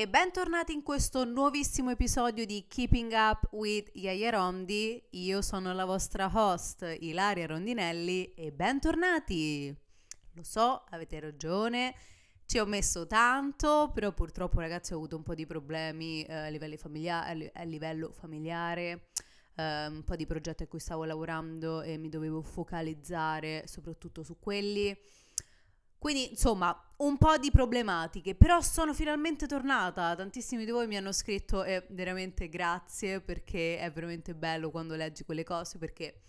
e bentornati in questo nuovissimo episodio di Keeping Up with Yaya Rondi. Io sono la vostra host Ilaria Rondinelli e bentornati! Lo so, avete ragione, ci ho messo tanto, però purtroppo ragazzi ho avuto un po' di problemi eh, a, livello familia- a livello familiare, eh, un po' di progetti a cui stavo lavorando e mi dovevo focalizzare soprattutto su quelli quindi, insomma, un po' di problematiche, però sono finalmente tornata. Tantissimi di voi mi hanno scritto e eh, veramente grazie perché è veramente bello quando leggi quelle cose perché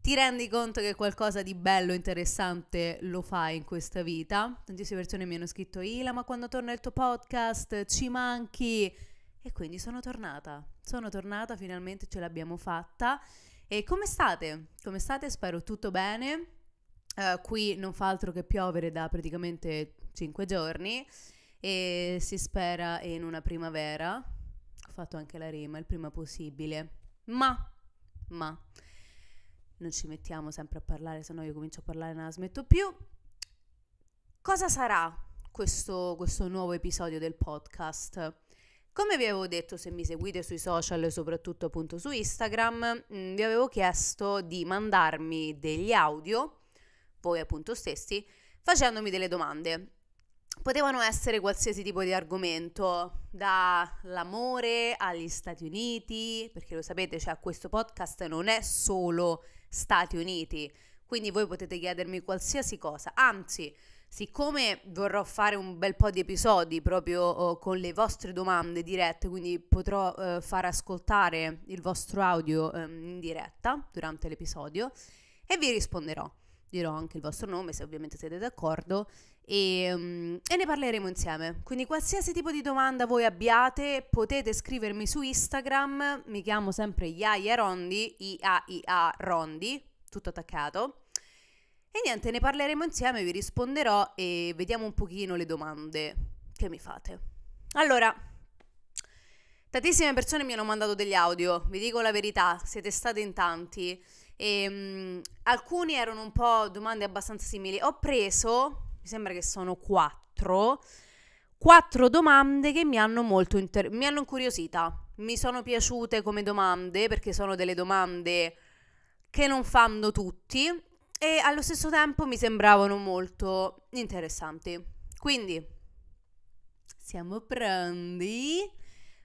ti rendi conto che qualcosa di bello, interessante lo fai in questa vita. Tantissime persone mi hanno scritto Ila, ma quando torna il tuo podcast ci manchi? E quindi sono tornata, sono tornata, finalmente ce l'abbiamo fatta. E come state? Come state? Spero tutto bene. Uh, qui non fa altro che piovere da praticamente 5 giorni e si spera in una primavera. Ho fatto anche la rima il prima possibile. Ma, ma, non ci mettiamo sempre a parlare, se no io comincio a parlare e non la smetto più. Cosa sarà questo, questo nuovo episodio del podcast? Come vi avevo detto, se mi seguite sui social e soprattutto appunto su Instagram, mh, mm, vi avevo chiesto di mandarmi degli audio voi appunto stessi, facendomi delle domande. Potevano essere qualsiasi tipo di argomento, dall'amore agli Stati Uniti, perché lo sapete, cioè questo podcast non è solo Stati Uniti, quindi voi potete chiedermi qualsiasi cosa, anzi, siccome vorrò fare un bel po' di episodi proprio oh, con le vostre domande dirette, quindi potrò eh, far ascoltare il vostro audio eh, in diretta durante l'episodio e vi risponderò dirò anche il vostro nome se ovviamente siete d'accordo e, um, e, ne parleremo insieme. Quindi qualsiasi tipo di domanda voi abbiate potete scrivermi su Instagram, mi chiamo sempre Iaia Rondi, I-A-I-A Rondi, tutto attaccato. E niente, ne parleremo insieme, vi risponderò e vediamo un pochino le domande che mi fate. Allora, tantissime persone mi hanno mandato degli audio, vi dico la verità, siete state in tanti. E, um, alcuni erano un po' domande abbastanza simili. Ho preso, mi sembra che sono quattro, quattro domande che mi hanno molto inter- mi hanno incuriosita. Mi sono piaciute come domande perché sono delle domande che non fanno tutti e allo stesso tempo mi sembravano molto interessanti. Quindi siamo pronti?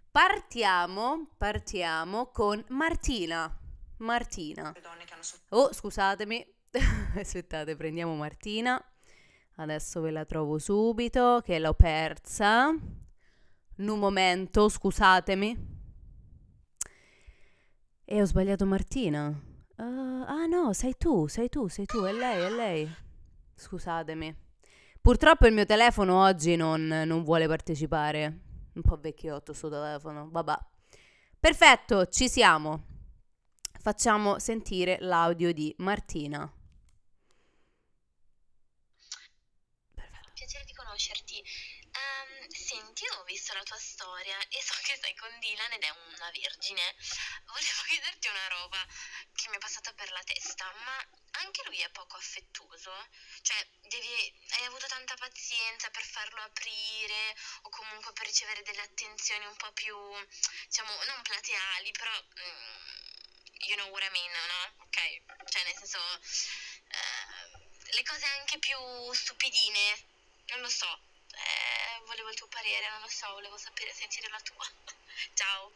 Partiamo, partiamo con Martina. Martina. Oh, scusatemi. Aspettate, prendiamo Martina. Adesso ve la trovo subito, che l'ho persa. Un momento, scusatemi. E ho sbagliato Martina. Uh, ah no, sei tu, sei tu, sei tu, è lei, è lei. Scusatemi. Purtroppo il mio telefono oggi non, non vuole partecipare. Un po' vecchiotto sto telefono, vabbè. Perfetto, ci siamo. Facciamo sentire l'audio di Martina. Perfetto. Piacere di conoscerti. Um, senti, ho visto la tua storia e so che sei con Dylan ed è una vergine. Volevo chiederti una roba che mi è passata per la testa, ma anche lui è poco affettuoso? Cioè, devi, hai avuto tanta pazienza per farlo aprire o comunque per ricevere delle attenzioni un po' più, diciamo, non plateali, però... Mm, you know what I mean, no? Ok, cioè nel senso eh, le cose anche più stupidine, non lo so, eh, volevo il tuo parere, non lo so, volevo sapere, sentire la tua. Ciao.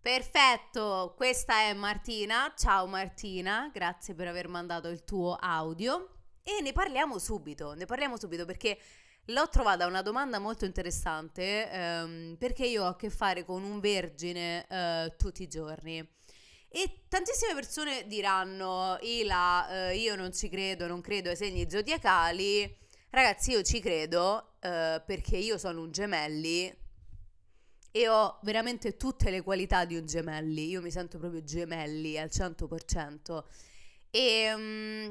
Perfetto, questa è Martina. Ciao Martina, grazie per aver mandato il tuo audio e ne parliamo subito, ne parliamo subito perché l'ho trovata una domanda molto interessante ehm, perché io ho a che fare con un vergine eh, tutti i giorni. E tantissime persone diranno, Ila, eh, io non ci credo, non credo ai segni zodiacali. Ragazzi, io ci credo eh, perché io sono un gemelli e ho veramente tutte le qualità di un gemelli. Io mi sento proprio gemelli al 100%. E... Mm,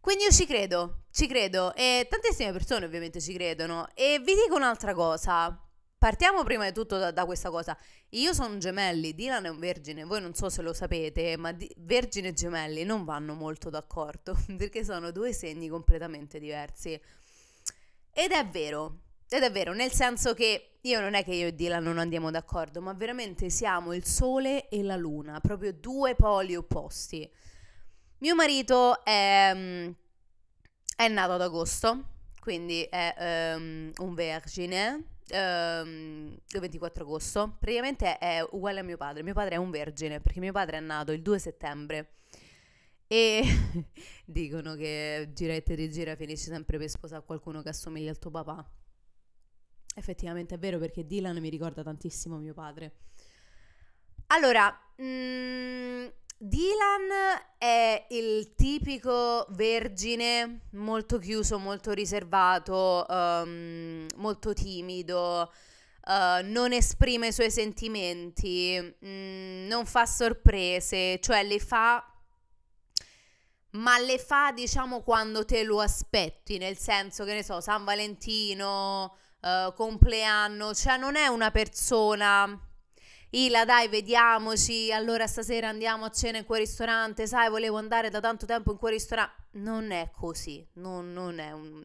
quindi io ci credo, ci credo e tantissime persone ovviamente ci credono. E vi dico un'altra cosa. Partiamo prima di tutto da, da questa cosa. Io sono gemelli, Dylan è un vergine, voi non so se lo sapete, ma di- vergine e gemelli non vanno molto d'accordo perché sono due segni completamente diversi. Ed è vero, ed è vero, nel senso che io non è che io e Dylan non andiamo d'accordo, ma veramente siamo il sole e la luna, proprio due poli opposti. Mio marito è, mm, è nato ad agosto, quindi è um, un vergine Ehm, il 24 agosto, praticamente è uguale a mio padre. Mio padre è un vergine perché mio padre è nato il 2 settembre e dicono che gira e te rigira finisci sempre per sposare qualcuno che assomiglia al tuo papà. Effettivamente è vero perché Dylan mi ricorda tantissimo mio padre. Allora, mh, mm, Dylan è il tipico vergine, molto chiuso, molto riservato, um, molto timido, uh, non esprime i suoi sentimenti, mh, mm, non fa sorprese, cioè le fa, ma le fa diciamo quando te lo aspetti, nel senso che ne so, San Valentino, uh, compleanno, cioè non è una persona Ila dai vediamoci, allora stasera andiamo a cena in quel ristorante, sai volevo andare da tanto tempo in quel ristorante, non è così, non, non è un...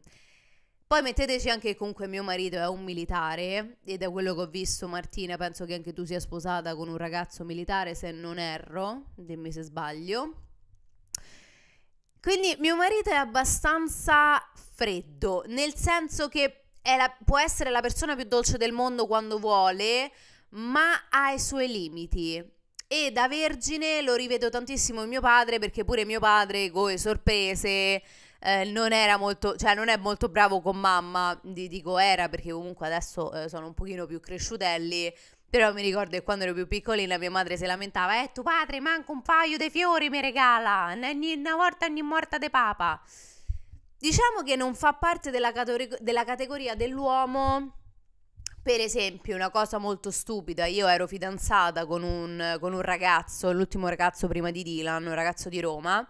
Poi metteteci anche che comunque mio marito è un militare e da quello che ho visto Martina penso che anche tu sia sposata con un ragazzo militare se non erro, dimmi se sbaglio. Quindi mio marito è abbastanza freddo, nel senso che la, può essere la persona più dolce del mondo quando vuole, ma ha i suoi limiti. E da vergine lo rivedo tantissimo in mio padre perché pure mio padre, goe sorprese, eh, non era molto, cioè non è molto bravo con mamma, di, dico era perché comunque adesso eh, sono un pochino più cresciutelli, però mi ricordo che quando ero più piccolina mia madre si lamentava, eh tuo padre manco un paio di fiori mi regala, una volta ogni morta di papa. Diciamo che non fa parte della, categoria dell'uomo per esempio, una cosa molto stupida, io ero fidanzata con un, con un ragazzo, l'ultimo ragazzo prima di Dylan, un ragazzo di Roma,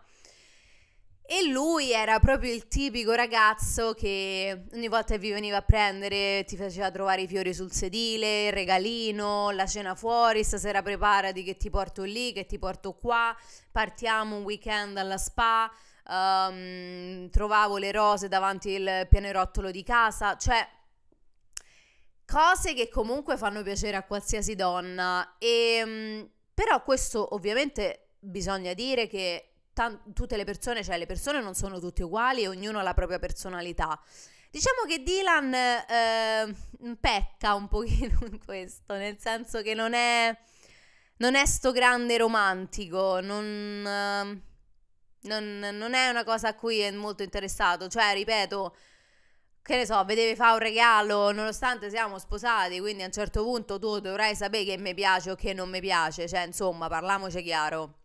e lui era proprio il tipico ragazzo che ogni volta che vi veniva a prendere ti faceva trovare i fiori sul sedile, il regalino, la cena fuori, stasera preparati che ti porto lì, che ti porto qua, partiamo un weekend alla spa, um, trovavo le rose davanti al pianerottolo di casa, cioè cose che comunque fanno piacere a qualsiasi donna. E, ehm, però questo ovviamente bisogna dire che t- tutte le persone, cioè le persone non sono tutte uguali, ognuno ha la propria personalità. Diciamo che Dylan eh, pecca un pochino in questo, nel senso che non è, non è sto grande romantico, non, eh, non, non è una cosa a cui è molto interessato. Cioè, ripeto, che ne so, vedevi fa un regalo nonostante siamo sposati, quindi a un certo punto tu dovrai sapere che mi piace o che non mi piace, cioè insomma, parliamoci chiaro.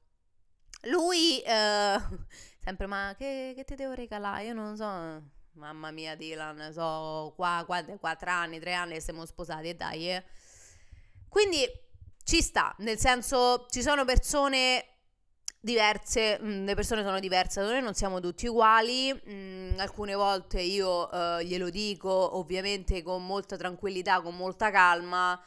Lui, eh, sempre, ma che, che, ti devo regalare? Io non so, mamma mia Dylan, so qua, qua 4 anni, tre anni che siamo sposati e dai. Eh. Quindi ci sta, nel senso ci sono persone diverse, mh, mm, le persone sono diverse, noi non siamo tutti uguali, mh, mm, alcune volte io eh, glielo dico ovviamente con molta tranquillità, con molta calma,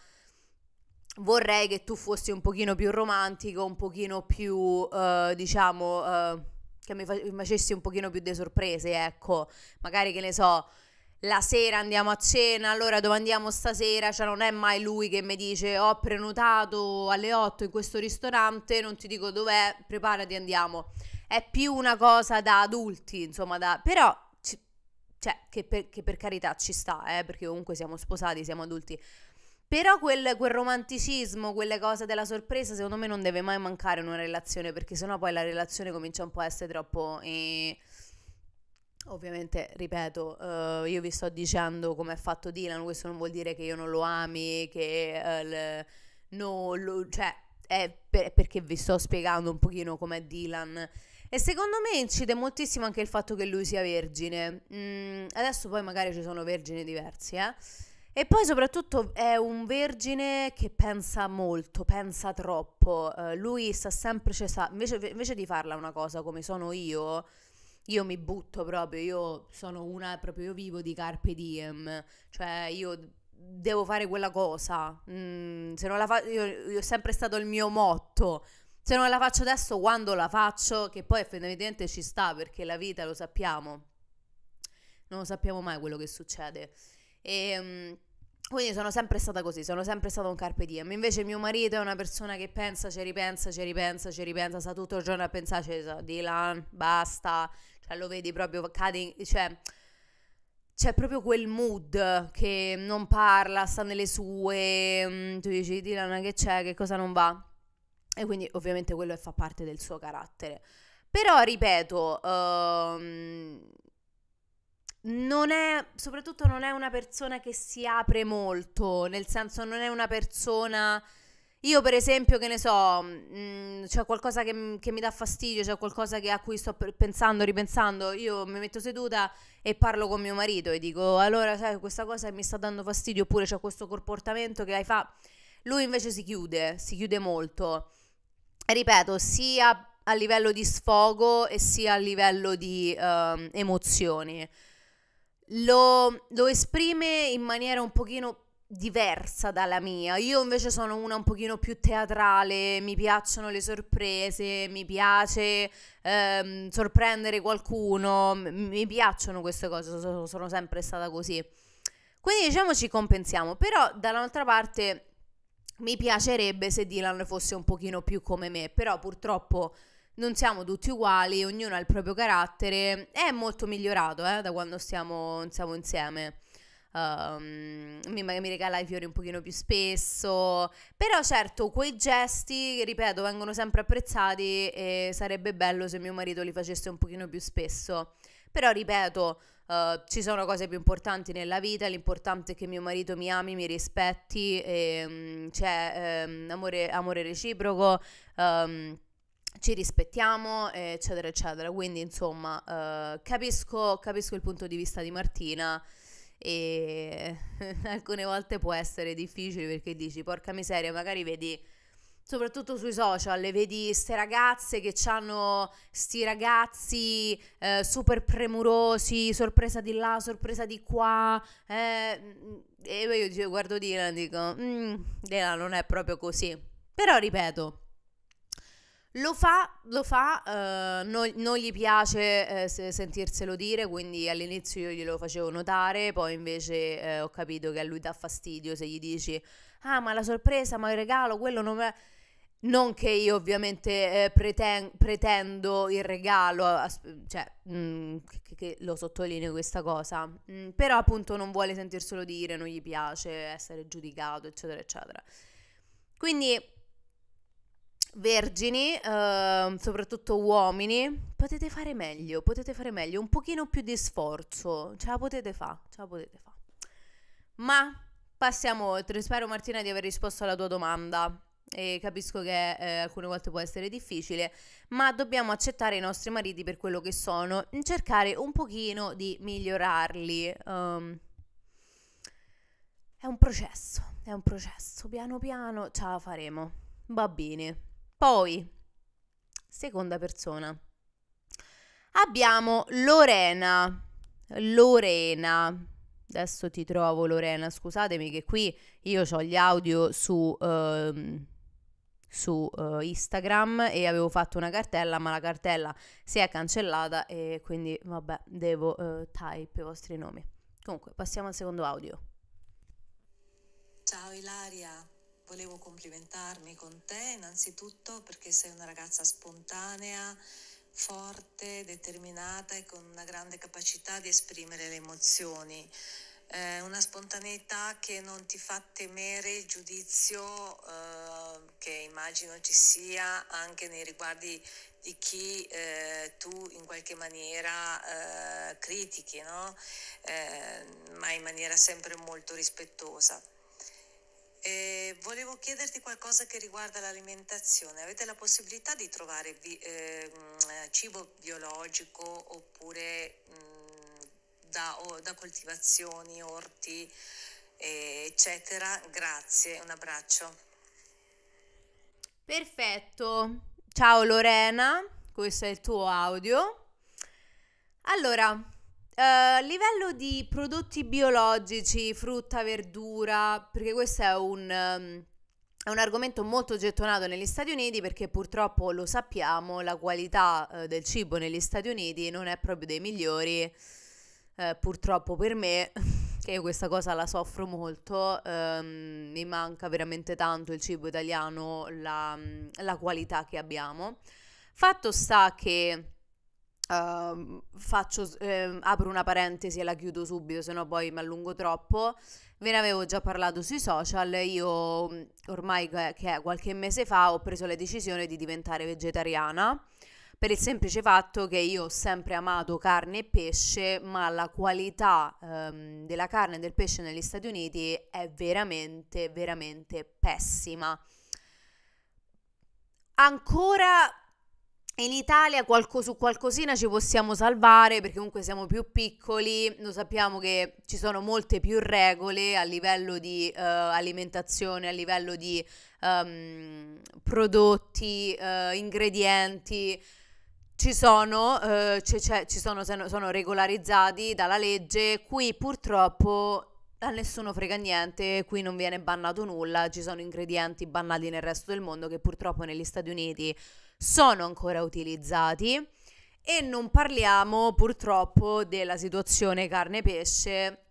vorrei che tu fossi un pochino più romantico, un pochino più, eh, diciamo, eh, che mi, facessi un pochino più delle sorprese, ecco, magari che ne so la sera andiamo a cena, allora dove andiamo stasera? Cioè non è mai lui che mi dice ho prenotato alle 8 in questo ristorante, non ti dico dov'è, preparati andiamo. È più una cosa da adulti, insomma, da... però cioè, che per, che per, carità ci sta, eh, perché comunque siamo sposati, siamo adulti. Però quel, quel, romanticismo, quelle cose della sorpresa, secondo me non deve mai mancare in una relazione, perché sennò poi la relazione comincia un po' a essere troppo... Eh, Ovviamente, ripeto, uh, io vi sto dicendo come è fatto Dylan, questo non vuol dire che io non lo ami, che uh, eh, le, no, lo, cioè, è, per, perché vi sto spiegando un pochino com'è Dylan. E secondo me incide moltissimo anche il fatto che lui sia vergine. Mm, adesso poi magari ci sono vergini diversi, eh. E poi soprattutto è un vergine che pensa molto, pensa troppo. Uh, lui sta sempre cesando. Cioè, invece, invece di farla una cosa come sono io, io mi butto proprio, io sono una proprio, io vivo di carpe diem, cioè io devo fare quella cosa, mm, se non la faccio, io, io, è sempre stato il mio motto, se non la faccio adesso, quando la faccio, che poi effettivamente ci sta, perché la vita lo sappiamo, non lo sappiamo mai quello che succede. E, ehm, quindi sono sempre stata così, sono sempre stata un carpe diem. Invece mio marito è una persona che pensa, ci ripensa, ci ripensa, ci ripensa, sta tutto il giorno a pensarci, cioè, Dylan, basta, cioè lo vedi proprio, cade, cioè c'è proprio quel mood che non parla, sta nelle sue, mm, tu dici Dylan che c'è, che cosa non va. E quindi ovviamente quello fa parte del suo carattere. Però ripeto, ehm, non è, soprattutto non è una persona che si apre molto, nel senso non è una persona... Io per esempio, che ne so, mh, mm, c'è qualcosa che, che, mi dà fastidio, c'è qualcosa che, a cui sto pensando, ripensando, io mi metto seduta e parlo con mio marito e dico, allora sai, questa cosa mi sta dando fastidio oppure c'è questo comportamento che hai fa... Lui invece si chiude, si chiude molto. Ripeto, sia a livello di sfogo e sia a livello di uh, emozioni lo, lo esprime in maniera un pochino diversa dalla mia. Io invece sono una un pochino più teatrale, mi piacciono le sorprese, mi piace ehm, sorprendere qualcuno, mi piacciono queste cose, sono, sono sempre stata così. Quindi diciamo ci compensiamo, però dall'altra parte mi piacerebbe se Dylan fosse un pochino più come me, però purtroppo non siamo tutti uguali, ognuno ha il proprio carattere, è molto migliorato eh, da quando stiamo, stiamo insieme. Um, mi, mi regala i fiori un pochino più spesso, però certo quei gesti, ripeto, vengono sempre apprezzati e sarebbe bello se mio marito li facesse un pochino più spesso. Però ripeto, uh, ci sono cose più importanti nella vita, l'importante è che mio marito mi ami, mi rispetti, e, um, c'è cioè, um, ehm, amore, amore, reciproco. Um, ci rispettiamo, eccetera, eccetera. Quindi, insomma, eh, capisco, capisco, il punto di vista di Martina e alcune volte può essere difficile perché dici, porca miseria, magari vedi, soprattutto sui social, vedi ste ragazze che hanno questi ragazzi eh, super premurosi, sorpresa di là, sorpresa di qua. Eh, e io guardo Dylan e dico, mm, Dylan non è proprio così. Però ripeto, lo fa, lo fa, uh, eh, non, non, gli piace uh, sentirselo dire, quindi all'inizio io glielo facevo notare, poi invece uh, ho capito che a lui dà fastidio se gli dici ah ma la sorpresa, ma il regalo, quello non... è... Non che io ovviamente eh, preten- pretendo il regalo, as- cioè, mh, mm, che, che, lo sottolineo questa cosa, mh, mm, però appunto non vuole sentirselo dire, non gli piace essere giudicato, eccetera, eccetera. Quindi Vergini, eh, soprattutto uomini, potete fare meglio, potete fare meglio, un pochino più di sforzo, ce la potete fare, ce la potete fare. Ma passiamo oltre, spero Martina di aver risposto alla tua domanda e capisco che eh, alcune volte può essere difficile, ma dobbiamo accettare i nostri mariti per quello che sono, cercare un pochino di migliorarli. Um, è un processo, è un processo, piano piano ce la faremo. Va bene. Poi, seconda persona. Abbiamo Lorena. Lorena. Adesso ti trovo Lorena, scusatemi che qui io ho gli audio su, uh, su uh, Instagram e avevo fatto una cartella, ma la cartella si è cancellata e quindi vabbè, devo uh, type i vostri nomi. Comunque, passiamo al secondo audio. Ciao Ilaria, volevo complimentarmi con te innanzitutto perché sei una ragazza spontanea, forte, determinata e con una grande capacità di esprimere le emozioni. Eh, una spontaneità che non ti fa temere il giudizio eh, che immagino ci sia anche nei riguardi di chi eh, tu in qualche maniera eh, critichi, no? Eh, ma in maniera sempre molto rispettosa. Eh, volevo chiederti qualcosa che riguarda l'alimentazione. Avete la possibilità di trovare vi, eh, cibo biologico oppure mh, mhmm, da, o, da, coltivazioni, orti, eh, eccetera? Grazie, un abbraccio. Perfetto. Ciao Lorena, questo è il tuo audio. Allora, uh, livello di prodotti biologici, frutta, verdura, perché questo è un, um, è un, argomento molto gettonato negli Stati Uniti perché purtroppo lo sappiamo, la qualità uh, del cibo negli Stati Uniti non è proprio dei migliori, uh, purtroppo per me, che io questa cosa la soffro molto, um, mi manca veramente tanto il cibo italiano, la, la qualità che abbiamo. Fatto sta che Uh, faccio, eh, apro una parentesi e la chiudo subito, se no poi mi allungo troppo. Ve ne avevo già parlato sui social, io mhmm, ormai che qualche mese fa ho preso la decisione di diventare vegetariana per il semplice fatto che io ho sempre amato carne e pesce, ma la qualità ehm, della carne e del pesce negli Stati Uniti è veramente, veramente pessima. Ancora in Italia qualco, su qualcosina ci possiamo salvare perché comunque siamo più piccoli, lo sappiamo che ci sono molte più regole a livello di uh, alimentazione, a livello di um, prodotti, uh, ingredienti, ci sono, uh, ci sono, sono regolarizzati dalla legge, qui purtroppo a nessuno frega niente, qui non viene bannato nulla, ci sono ingredienti bannati nel resto del mondo che purtroppo negli Stati Uniti sono ancora utilizzati e non parliamo purtroppo della situazione carne-pesce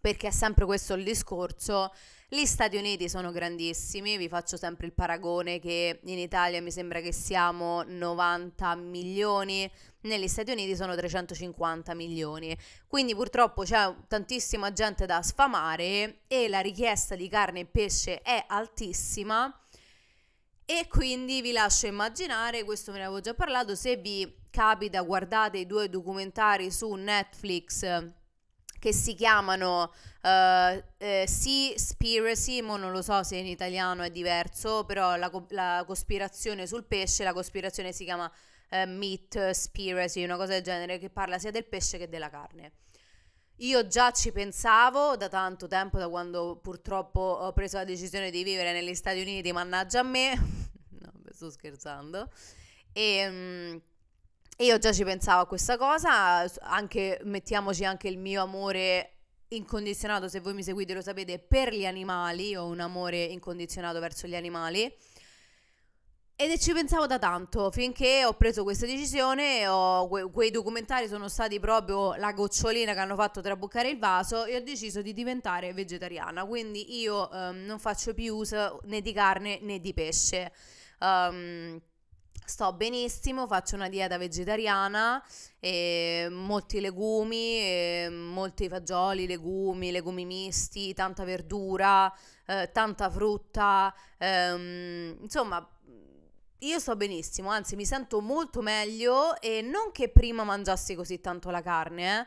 perché è sempre questo il discorso. Gli Stati Uniti sono grandissimi, vi faccio sempre il paragone che in Italia mi sembra che siamo 90 milioni, negli Stati Uniti sono 350 milioni. Quindi purtroppo c'è tantissima gente da sfamare e la richiesta di carne e pesce è altissima e quindi vi lascio immaginare, questo ve ne avevo già parlato, se vi capita guardate i due documentari su Netflix che si chiamano uh, eh, Seaspiracy, non lo so se in italiano è diverso, però la, la cospirazione sul pesce, la cospirazione si chiama uh, eh, Meat Spiracy, una cosa del genere che parla sia del pesce che della carne. Io già ci pensavo da tanto tempo, da quando purtroppo ho preso la decisione di vivere negli Stati Uniti, mannaggia a me, no, sto scherzando, e... Um, io già ci pensavo a questa cosa, anche, mettiamoci anche il mio amore incondizionato, se voi mi seguite lo sapete, per gli animali, io ho un amore incondizionato verso gli animali ed ci pensavo da tanto, finché ho preso questa decisione, ho, quei documentari sono stati proprio la gocciolina che hanno fatto traboccare il vaso e ho deciso di diventare vegetariana, quindi io um, non faccio più uso né di carne né di pesce. Um, sto benissimo, faccio una dieta vegetariana, e molti legumi, molti fagioli, legumi, legumi misti, tanta verdura, eh, tanta frutta, ehm, insomma io sto benissimo, anzi mi sento molto meglio e non che prima mangiassi così tanto la carne, eh.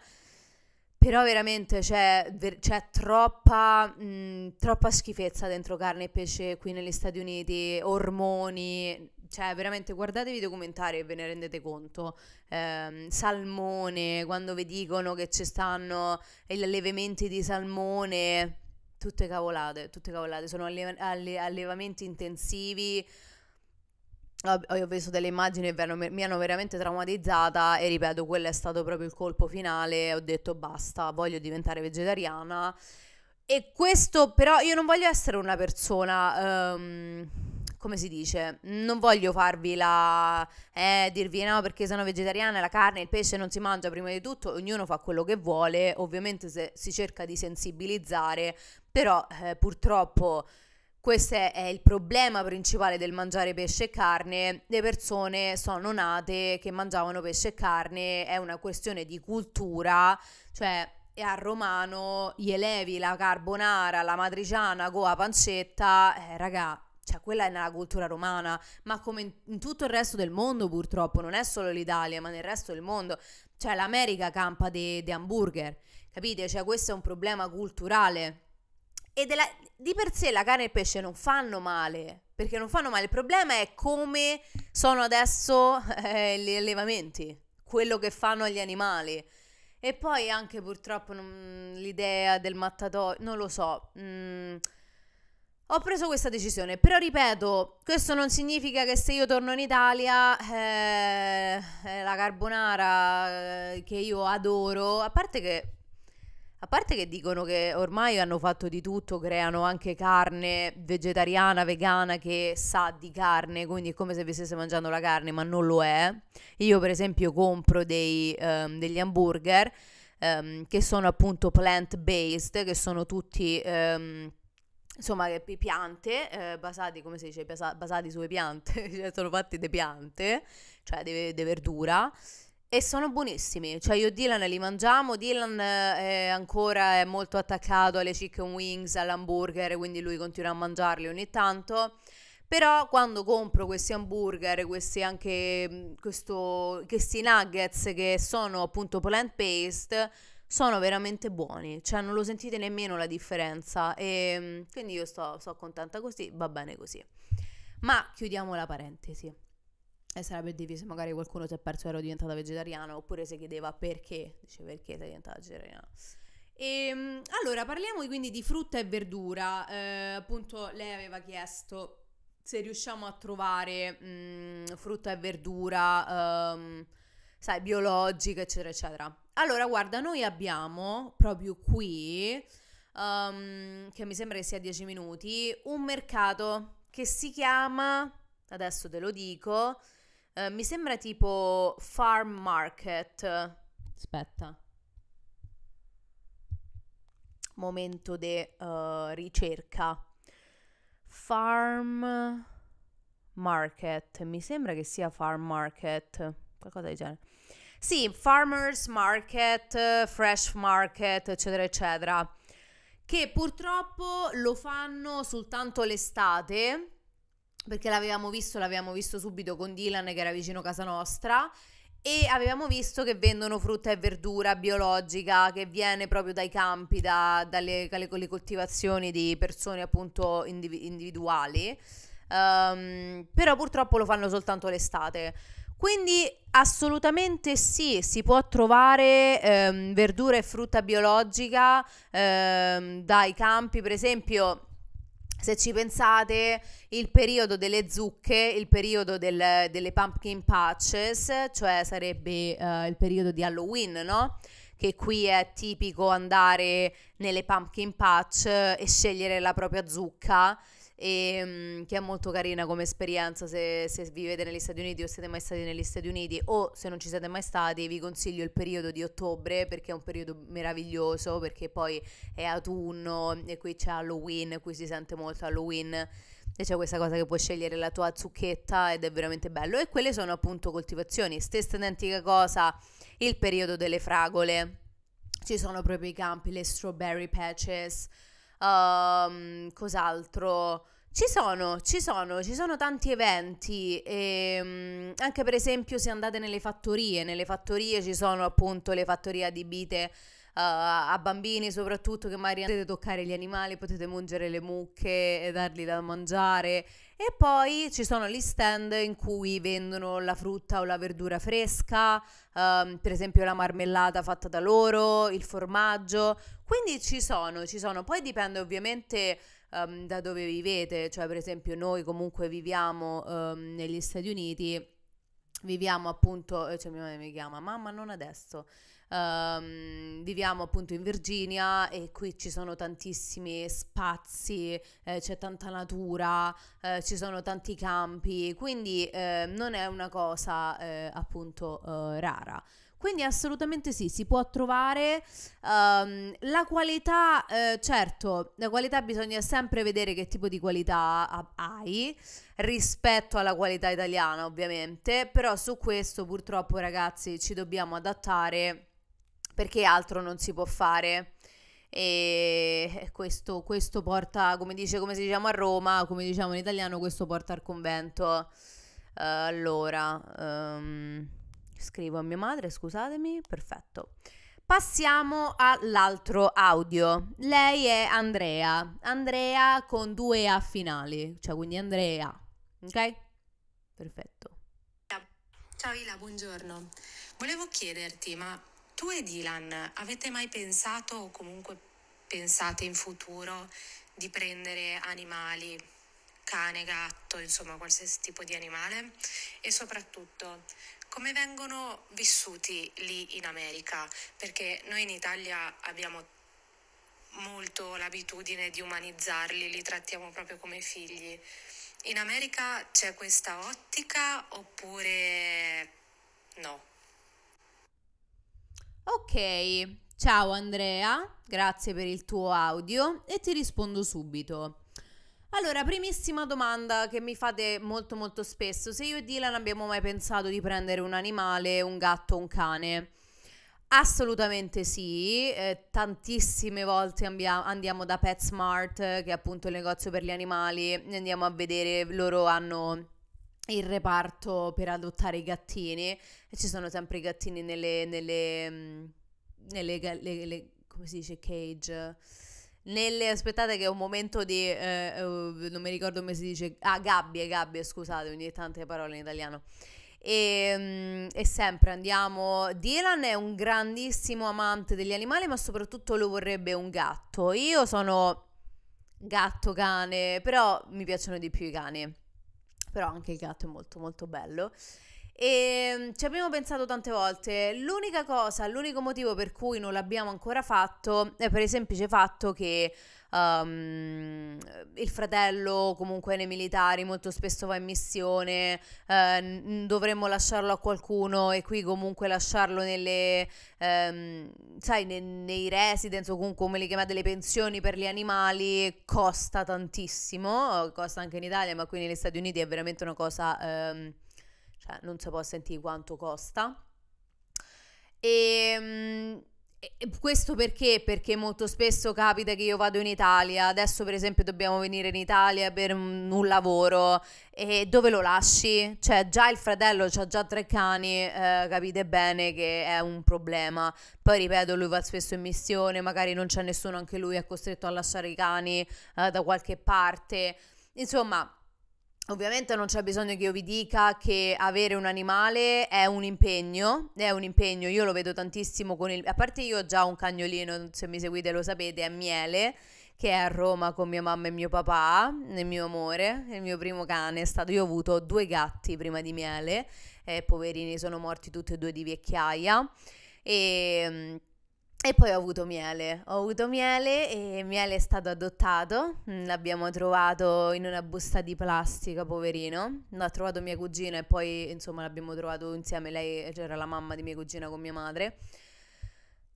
Però veramente c'è, ver- c'è troppa, mh, mm, troppa schifezza dentro carne e pesce qui negli Stati Uniti, ormoni, cioè veramente guardatevi i documentari e ve ne rendete conto. Eh, salmone, quando vi dicono che ci stanno gli allevamenti di salmone, tutte cavolate, tutte cavolate, sono alle- alle- allevamenti intensivi ho visto delle immagini che mi hanno veramente traumatizzata e ripeto, quello è stato proprio il colpo finale, ho detto basta, voglio diventare vegetariana. E questo però io non voglio essere una persona... Um, come si dice, non voglio farvi la... Eh, dirvi no perché sono vegetariana, la carne, il pesce non si mangia prima di tutto, ognuno fa quello che vuole, ovviamente se, si cerca di sensibilizzare, però eh, purtroppo questo è il problema principale del mangiare pesce e carne. Le persone sono nate che mangiavano pesce e carne, è una questione di cultura, cioè a Romano gli elevi la carbonara, la matriciana, goa pancetta, eh, raga, cioè quella è nella cultura romana, ma come in, in tutto il resto del mondo purtroppo, non è solo l'Italia, ma nel resto del mondo, cioè l'America campa di hamburger, capite? Cioè questo è un problema culturale. E della, di per sé la carne e il pesce non fanno male, perché non fanno male. Il problema è come sono adesso eh, gli allevamenti, quello che fanno gli animali. E poi anche purtroppo non, l'idea del mattatoio, non lo so. Mm, ho preso questa decisione, però ripeto, questo non significa che se io torno in Italia eh, eh la carbonara eh, che io adoro, a parte che a parte che dicono che ormai hanno fatto di tutto, creano anche carne vegetariana, vegana che sa di carne, quindi è come se vi stesse mangiando la carne, ma non lo è. Io per esempio compro dei, um, degli hamburger um, che sono appunto plant based, che sono tutti... Um, insomma, piante eh, basati, come si dice, basati sulle piante, cioè sono fatti di piante, cioè di verdura, e sono buonissimi, cioè io Dylan li mangiamo, Dylan eh, è ancora è molto attaccato alle chicken wings, all'hamburger, quindi lui continua a mangiarli ogni tanto, però quando compro questi hamburger, questi anche mm, questo, questi nuggets che sono appunto plant based, sono veramente buoni, cioè non lo sentite nemmeno la differenza e mm, quindi io sto, sto contenta così, va bene così. Ma chiudiamo la parentesi e sarebbe divisa, magari qualcuno si è perso ero diventata vegetariana oppure si chiedeva perché, dice perché sei diventata vegetariana. E, ehm, allora parliamo quindi di frutta e verdura, eh, appunto lei aveva chiesto se riusciamo a trovare mh, mm, frutta e verdura, um, sai, biologica, eccetera, eccetera. Allora, guarda, noi abbiamo proprio qui, um, che mi sembra che sia 10 minuti, un mercato che si chiama, adesso te lo dico, eh, mi sembra tipo farm market. Aspetta. Momento di uh, eh, ricerca. Farm market. Mi sembra che sia farm market. Qualcosa del genere. Sì, farmers market, fresh market, eccetera, eccetera. Che purtroppo lo fanno soltanto l'estate perché l'avevamo visto, l'avevamo visto subito con Dylan che era vicino casa nostra e avevamo visto che vendono frutta e verdura biologica che viene proprio dai campi, da, dalle, dalle coltivazioni di persone appunto individu- individuali, um, però purtroppo lo fanno soltanto l'estate. Quindi assolutamente sì, si può trovare ehm, verdura e frutta biologica ehm, dai campi, per esempio se ci pensate, il periodo delle zucche, il periodo del, delle pumpkin patches, cioè sarebbe uh, il periodo di Halloween, no? Che qui è tipico andare nelle pumpkin patch e scegliere la propria zucca e, ehm, che è molto carina come esperienza se, se, vivete negli Stati Uniti o siete mai stati negli Stati Uniti o se non ci siete mai stati vi consiglio il periodo di ottobre perché è un periodo meraviglioso perché poi è autunno e qui c'è Halloween, qui si sente molto Halloween e c'è questa cosa che puoi scegliere la tua zucchetta ed è veramente bello e quelle sono appunto coltivazioni, stessa identica cosa il periodo delle fragole. Ci sono proprio i campi, le strawberry patches, Um, cos'altro? Ci sono, ci sono, ci sono tanti eventi, e, ehm, anche per esempio se andate nelle fattorie, nelle fattorie ci sono appunto le fattorie adibite uh, eh, a bambini soprattutto che magari potete toccare gli animali, potete mungere le mucche e dargli da mangiare e poi ci sono gli stand in cui vendono la frutta o la verdura fresca, ehm, per esempio la marmellata fatta da loro, il formaggio. Quindi ci sono, ci sono. Poi dipende ovviamente ehm, da dove vivete, cioè per esempio noi comunque viviamo ehm, negli Stati Uniti viviamo appunto, eh, cioè mia madre mi chiama mamma non adesso, um, viviamo appunto in Virginia e qui ci sono tantissimi spazi, eh, c'è tanta natura, eh, ci sono tanti campi, quindi eh, non è una cosa eh, appunto eh, rara. Quindi assolutamente sì, si può trovare um, la qualità, eh, certo, la qualità bisogna sempre vedere che tipo di qualità hai rispetto alla qualità italiana ovviamente, però su questo purtroppo ragazzi ci dobbiamo adattare perché altro non si può fare e questo, questo porta, come, dice, come si diciamo a Roma, come diciamo in italiano, questo porta al convento. Uh, allora, um, Scrivo a mia madre, scusatemi, perfetto. Passiamo all'altro audio. Lei è Andrea. Andrea con due A finali, cioè quindi Andrea. Ok? Perfetto. Ciao Ila, buongiorno. Volevo chiederti, ma tu e Dylan avete mai pensato o comunque pensate in futuro di prendere animali, cane, gatto, insomma qualsiasi tipo di animale? E soprattutto, come vengono vissuti lì in America? Perché noi in Italia abbiamo molto l'abitudine di umanizzarli, li trattiamo proprio come figli. In America c'è questa ottica oppure no? Ok, ciao Andrea, grazie per il tuo audio e ti rispondo subito. Allora, primissima domanda che mi fate molto molto spesso, se io e Dylan abbiamo mai pensato di prendere un animale, un gatto, un cane? Assolutamente sì, eh, tantissime volte ambia- andiamo da PetSmart, che è appunto il negozio per gli animali, andiamo a vedere, loro hanno il reparto per adottare i gattini e ci sono sempre i gattini nelle, nelle, nelle, nelle come si dice, cage nelle aspettate che è un momento di eh, eh, non mi ricordo come si dice ah gabbie gabbie scusate ogni tante parole in italiano e, ehm, e, sempre andiamo Dylan è un grandissimo amante degli animali ma soprattutto lo vorrebbe un gatto io sono gatto cane però mi piacciono di più i cani però anche il gatto è molto molto bello e ehm, ci abbiamo pensato tante volte. L'unica cosa, l'unico motivo per cui non l'abbiamo ancora fatto è per il semplice fatto che um, il fratello, comunque nei militari, molto spesso va in missione. Uh, dovremmo lasciarlo a qualcuno e qui comunque lasciarlo nelle, um, sai, nei, nei residence o comunque come li chiamate le pensioni per gli animali costa tantissimo. Costa anche in Italia, ma qui negli Stati Uniti è veramente una cosa. Um, cioè non si può sentire quanto costa. Ehm, e, e, questo perché? Perché molto spesso capita che io vado in Italia, adesso per esempio dobbiamo venire in Italia per un, un lavoro e dove lo lasci? Cioè già il fratello ha già tre cani, eh, capite bene che è un problema. Poi ripeto, lui va spesso in missione, magari non c'è nessuno, anche lui è costretto a lasciare i cani eh, da qualche parte. Insomma, Ovviamente non c'è bisogno che io vi dica che avere un animale è un impegno, è un impegno, io lo vedo tantissimo con il... A parte io ho già un cagnolino, se mi seguite lo sapete, è Miele, che è a Roma con mia mamma e mio papà, il mio amore, il mio primo cane è stato... Io ho avuto due gatti prima di Miele, eh, poverini sono morti tutti e due di vecchiaia, e mm, e poi ho avuto miele, ho avuto miele e miele è stato adottato, mm, l'abbiamo trovato in una busta di plastica, poverino, l'ha trovato mia cugina e poi insomma l'abbiamo trovato insieme, lei c'era la mamma di mia cugina con mia madre,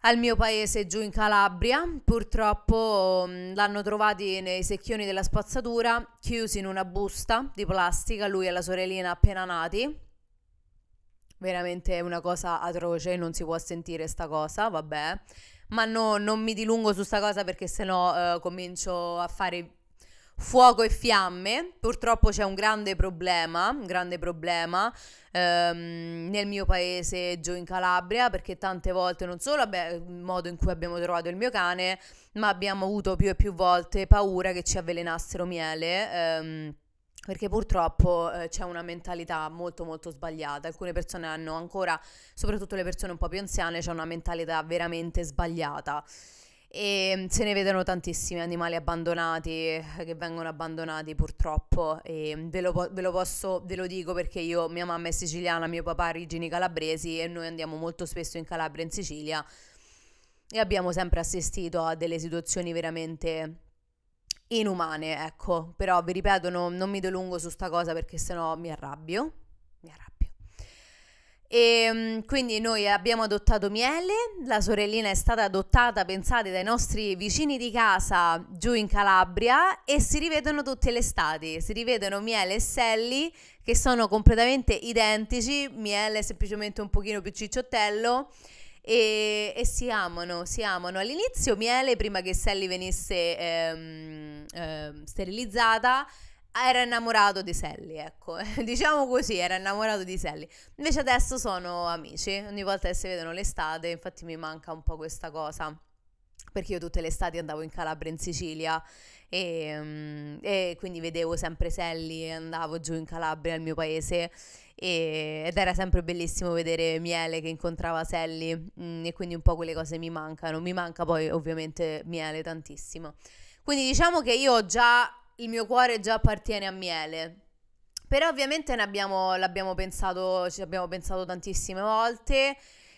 al mio paese giù in Calabria, purtroppo mm, l'hanno trovato nei secchioni della spazzatura, chiusi in una busta di plastica, lui e la sorellina appena nati, veramente è una cosa atroce, non si può sentire sta cosa, vabbè. Ma no, non mi dilungo su sta cosa perché sennò eh, comincio a fare fuoco e fiamme. Purtroppo c'è un grande problema, un grande problema ehm, nel mio paese, giù in Calabria, perché tante volte non solo beh, il modo in cui abbiamo trovato il mio cane, ma abbiamo avuto più e più volte paura che ci avvelenassero miele. Ehm, perché purtroppo eh, c'è una mentalità molto molto sbagliata. Alcune persone hanno ancora, soprattutto le persone un po' più anziane, c'è una mentalità veramente sbagliata. E mm, se ne vedono tantissimi animali abbandonati, eh, che vengono abbandonati purtroppo. E mm, ve lo, ve lo posso, ve lo dico perché io, mia mamma è siciliana, mio papà ha origini calabresi e noi andiamo molto spesso in Calabria in Sicilia e abbiamo sempre assistito a delle situazioni veramente inumane, ecco. Però vi ripeto, no, non mi dilungo su sta cosa perché sennò mi arrabbio. Mi arrabbio. E ehm, quindi noi abbiamo adottato Miele, la sorellina è stata adottata, pensate, dai nostri vicini di casa giù in Calabria e si rivedono tutte le estati, si rivedono Miele e Sally che sono completamente identici, Miele è semplicemente un pochino più cicciottello e, e, si amano, si amano. All'inizio Miele, prima che Sally venisse ehm, ehm, sterilizzata, era innamorato di Sally, ecco, diciamo così, era innamorato di Sally. Invece adesso sono amici, ogni volta che si vedono l'estate, infatti mi manca un po' questa cosa, perché io tutte le estati andavo in Calabria, in Sicilia, e, ehm, e quindi vedevo sempre Sally e andavo giù in Calabria, al mio paese, e, ed era sempre bellissimo vedere Miele che incontrava Sally mh, mm, e quindi un po' quelle cose mi mancano. Mi manca poi ovviamente Miele tantissimo. Quindi diciamo che io ho già, il mio cuore già appartiene a Miele. Però ovviamente ne abbiamo, l'abbiamo pensato, ci abbiamo pensato tantissime volte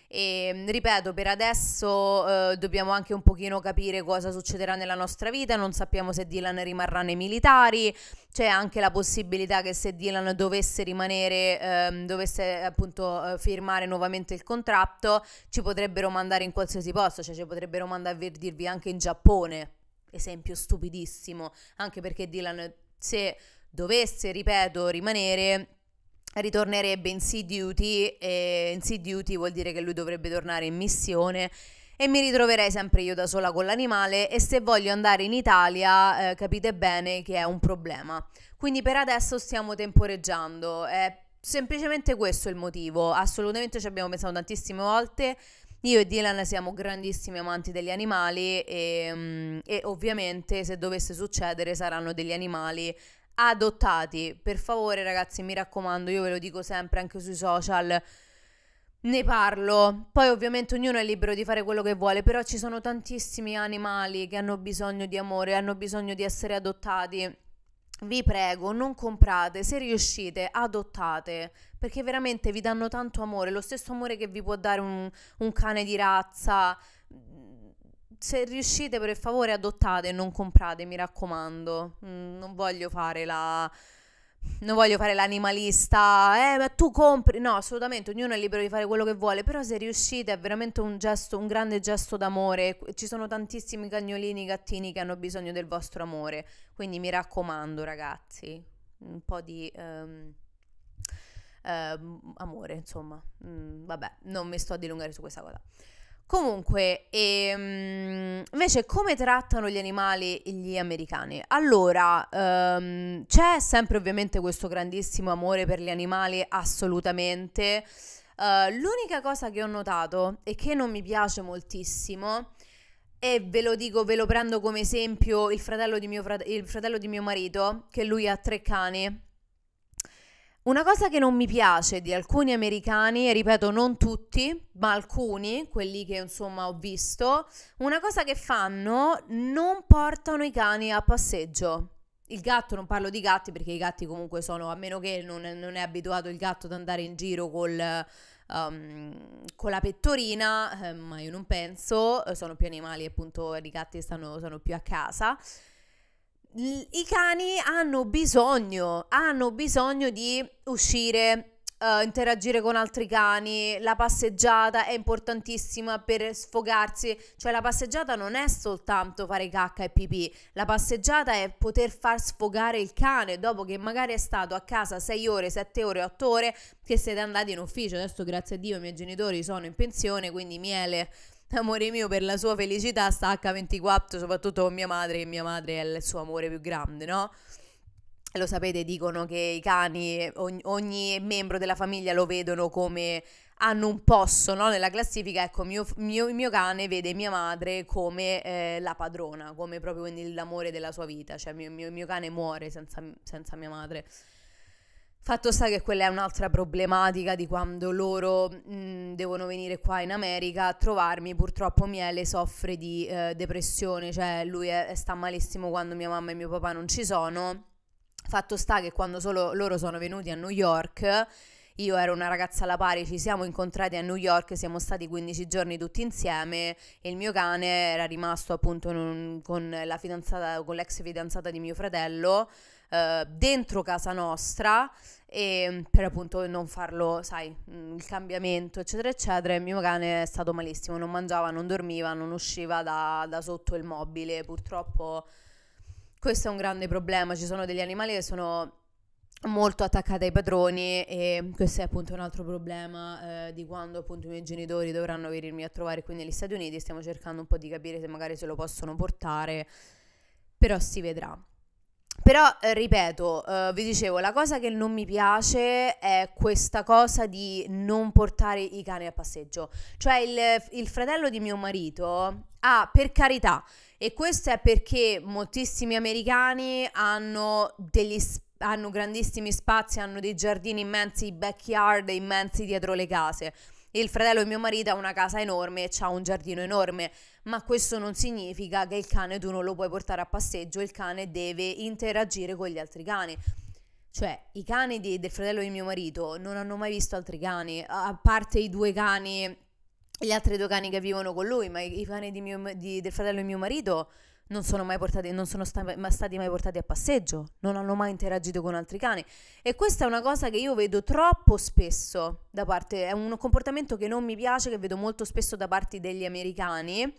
e ehm, ripeto, per adesso eh, dobbiamo anche un pochino capire cosa succederà nella nostra vita, non sappiamo se Dylan rimarrà nei militari, c'è anche la possibilità che se Dylan dovesse rimanere, eh, dovesse appunto eh, firmare nuovamente il contratto, ci potrebbero mandare in qualsiasi posto, cioè ci potrebbero mandare a dirvi anche in Giappone, esempio stupidissimo, anche perché Dylan se dovesse, ripeto, rimanere ritornerebbe in Sea Duty e in Sea Duty vuol dire che lui dovrebbe tornare in missione e mi ritroverei sempre io da sola con l'animale e se voglio andare in Italia eh, capite bene che è un problema. Quindi per adesso stiamo temporeggiando, è semplicemente questo il motivo, assolutamente ci abbiamo pensato tantissime volte, io e Dylan siamo grandissimi amanti degli animali e, mm, e ovviamente se dovesse succedere saranno degli animali adottati. Per favore, ragazzi, mi raccomando, io ve lo dico sempre anche sui social. Ne parlo, poi ovviamente ognuno è libero di fare quello che vuole, però ci sono tantissimi animali che hanno bisogno di amore, hanno bisogno di essere adottati. Vi prego, non comprate, se riuscite, adottate, perché veramente vi danno tanto amore, lo stesso amore che vi può dare un, un cane di razza, se riuscite per favore adottate e non comprate, mi raccomando. Mm, non voglio fare la... Non voglio fare l'animalista, eh, ma tu compri. No, assolutamente, ognuno è libero di fare quello che vuole. Però se riuscite è veramente un gesto, un grande gesto d'amore. Ci sono tantissimi cagnolini, gattini che hanno bisogno del vostro amore. Quindi mi raccomando, ragazzi, un po' di. Um... Uh, amore, insomma, mm, vabbè, non mi sto a dilungare su questa cosa. Comunque, ehm, invece come trattano gli animali gli americani? Allora, ehm, c'è sempre ovviamente questo grandissimo amore per gli animali, assolutamente. Eh, l'unica cosa che ho notato e che non mi piace moltissimo, e ve lo dico, ve lo prendo come esempio il fratello di mio, frate- il fratello di mio marito, che lui ha tre cani una cosa che non mi piace di alcuni americani, e ripeto non tutti, ma alcuni, quelli che insomma ho visto, una cosa che fanno, non portano i cani a passeggio. Il gatto, non parlo di gatti perché i gatti comunque sono, a meno che non è, non è abituato il gatto ad andare in giro col, um, con la pettorina, eh, ma io non penso, sono più animali appunto, i gatti stanno, sono più a casa i cani hanno bisogno, hanno bisogno di uscire, uh, interagire con altri cani, la passeggiata è importantissima per sfogarsi, cioè la passeggiata non è soltanto fare cacca e pipì, la passeggiata è poter far sfogare il cane dopo che magari è stato a casa 6 ore, 7 ore, 8 ore che siete andati in ufficio, adesso grazie a Dio i miei genitori sono in pensione, quindi miele amore mio per la sua felicità sta H24, soprattutto con mia madre, che mia madre è il suo amore più grande, no? Lo sapete, dicono che i cani, ogni, ogni membro della famiglia lo vedono come hanno un posto no? nella classifica, ecco, mio, mio, mio, cane vede mia madre come eh, la padrona, come proprio l'amore della sua vita, cioè mio, mio cane muore senza, senza mia madre. Fatto sta che quella è un'altra problematica di quando loro mh, devono venire qua in America a trovarmi. Purtroppo Miele soffre di eh, depressione, cioè lui è, sta malissimo quando mia mamma e mio papà non ci sono. Fatto sta che quando solo loro sono venuti a New York, io ero una ragazza alla pari, ci siamo incontrati a New York, siamo stati 15 giorni tutti insieme e il mio cane era rimasto appunto un, con, la fidanzata, con l'ex fidanzata di mio fratello eh, dentro casa nostra e ehm, per appunto non farlo, sai, mm, il cambiamento, eccetera, eccetera. Il mio cane è stato malissimo, non mangiava, non dormiva, non usciva da, da sotto il mobile. Purtroppo questo è un grande problema. Ci sono degli animali che sono molto attaccati ai padroni e questo è appunto un altro problema eh, di quando appunto i miei genitori dovranno venirmi a trovare qui negli Stati Uniti stiamo cercando un po' di capire se magari se lo possono portare però si vedrà però, eh, ripeto, eh, vi dicevo, la cosa che non mi piace è questa cosa di non portare i cani a passeggio. Cioè, il, il fratello di mio marito ha, ah, per carità, e questo è perché moltissimi americani hanno degli spazi hanno grandissimi spazi, hanno dei giardini immensi, backyard immensi dietro le case il fratello di mio marito ha una casa enorme e ha un giardino enorme, ma questo non significa che il cane tu non lo puoi portare a passeggio, il cane deve interagire con gli altri cani. Cioè, i cani di, del fratello di mio marito non hanno mai visto altri cani, a parte i due cani, gli altri due cani che vivono con lui, ma i, i cani di mio, di, del fratello di mio marito non sono, mai portati, non sono sta- ma stati mai portati a passeggio, non hanno mai interagito con altri cani. E questa è una cosa che io vedo troppo spesso da parte, è un comportamento che non mi piace, che vedo molto spesso da parte degli americani,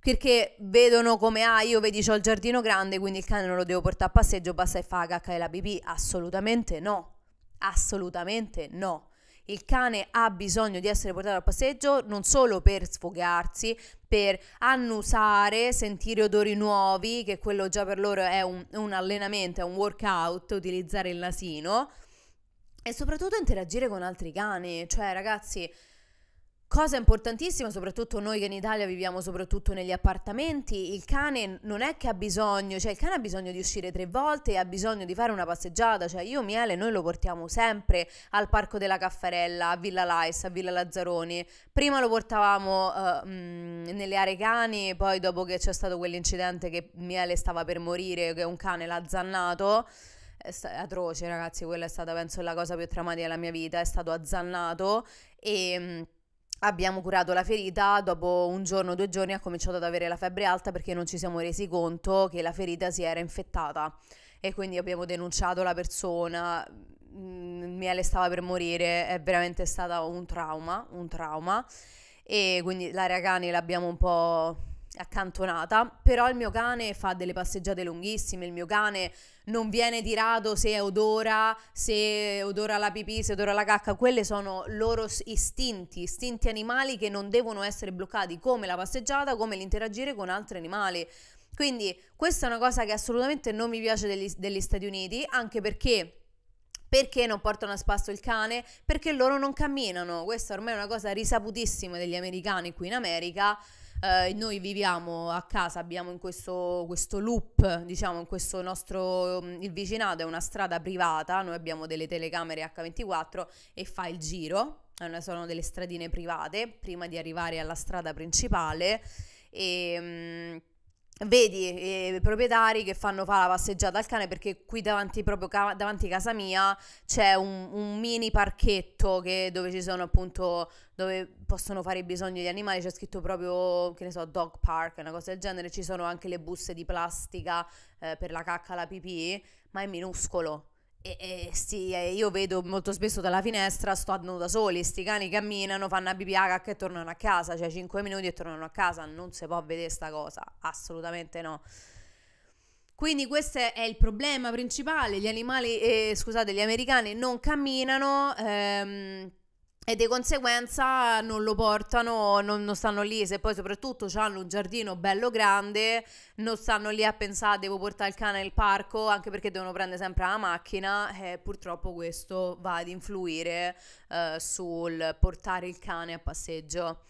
perché vedono come, ah, io vedi, ho il giardino grande, quindi il cane non lo devo portare a passeggio, basta e fa la cacca e la pipì. Assolutamente no, assolutamente no. Il cane ha bisogno di essere portato al passeggio non solo per sfogarsi, per annusare, sentire odori nuovi, che quello già per loro è un, un allenamento, è un workout, utilizzare il nasino e soprattutto interagire con altri cani, cioè ragazzi Cosa importantissima, soprattutto noi che in Italia viviamo soprattutto negli appartamenti, il cane non è che ha bisogno, cioè il cane ha bisogno di uscire tre volte, ha bisogno di fare una passeggiata, cioè io Miele noi lo portiamo sempre al Parco della Caffarella, a Villa Lais, a Villa Lazzaroni, prima lo portavamo uh, eh, mh, mm, nelle aree cani, poi dopo che c'è stato quell'incidente che Miele stava per morire, che un cane l'ha zannato, è atroce ragazzi, quella è stata penso la cosa più traumatica della mia vita, è stato azzannato e mm, Abbiamo curato la ferita, dopo un giorno o due giorni ha cominciato ad avere la febbre alta perché non ci siamo resi conto che la ferita si era infettata e quindi abbiamo denunciato la persona, mm, Miele stava per morire, è veramente stato un trauma, un trauma e quindi l'area cani l'abbiamo un po' accantonata, però il mio cane fa delle passeggiate lunghissime, il mio cane non viene tirato se odora, se odora la pipì, se odora la cacca, quelle sono loro istinti, istinti animali che non devono essere bloccati come la passeggiata, come l'interagire con altri animali. Quindi questa è una cosa che assolutamente non mi piace degli, degli Stati Uniti, anche perché perché non portano a spasso il cane? Perché loro non camminano. Questa ormai è una cosa risaputissima degli americani qui in America eh, noi viviamo a casa, abbiamo in questo, questo loop, diciamo, in questo nostro, mm, il vicinato è una strada privata, noi abbiamo delle telecamere H24 e fa il giro, eh, sono delle stradine private prima di arrivare alla strada principale e... Mm, vedi i eh, proprietari che fanno fare la passeggiata al cane perché qui davanti, proprio ca- davanti casa mia c'è un, un mini parchetto che, dove ci sono appunto dove possono fare i bisogni degli animali c'è scritto proprio che ne so dog park una cosa del genere ci sono anche le buste di plastica eh, per la cacca la pipì ma è minuscolo e, e sì, io vedo molto spesso dalla finestra, sto da soli, sti cani camminano, fanno a BPH e tornano a casa, cioè 5 minuti e tornano a casa, non si può vedere sta cosa, assolutamente no. Quindi questo è il problema principale, gli animali, eh, scusate, gli americani non camminano, ehm, e di conseguenza non lo portano, non, non, stanno lì, se poi soprattutto hanno un giardino bello grande, non stanno lì a pensare devo portare il cane al parco, anche perché devono prendere sempre la macchina e purtroppo questo va ad influire eh, sul portare il cane a passeggio.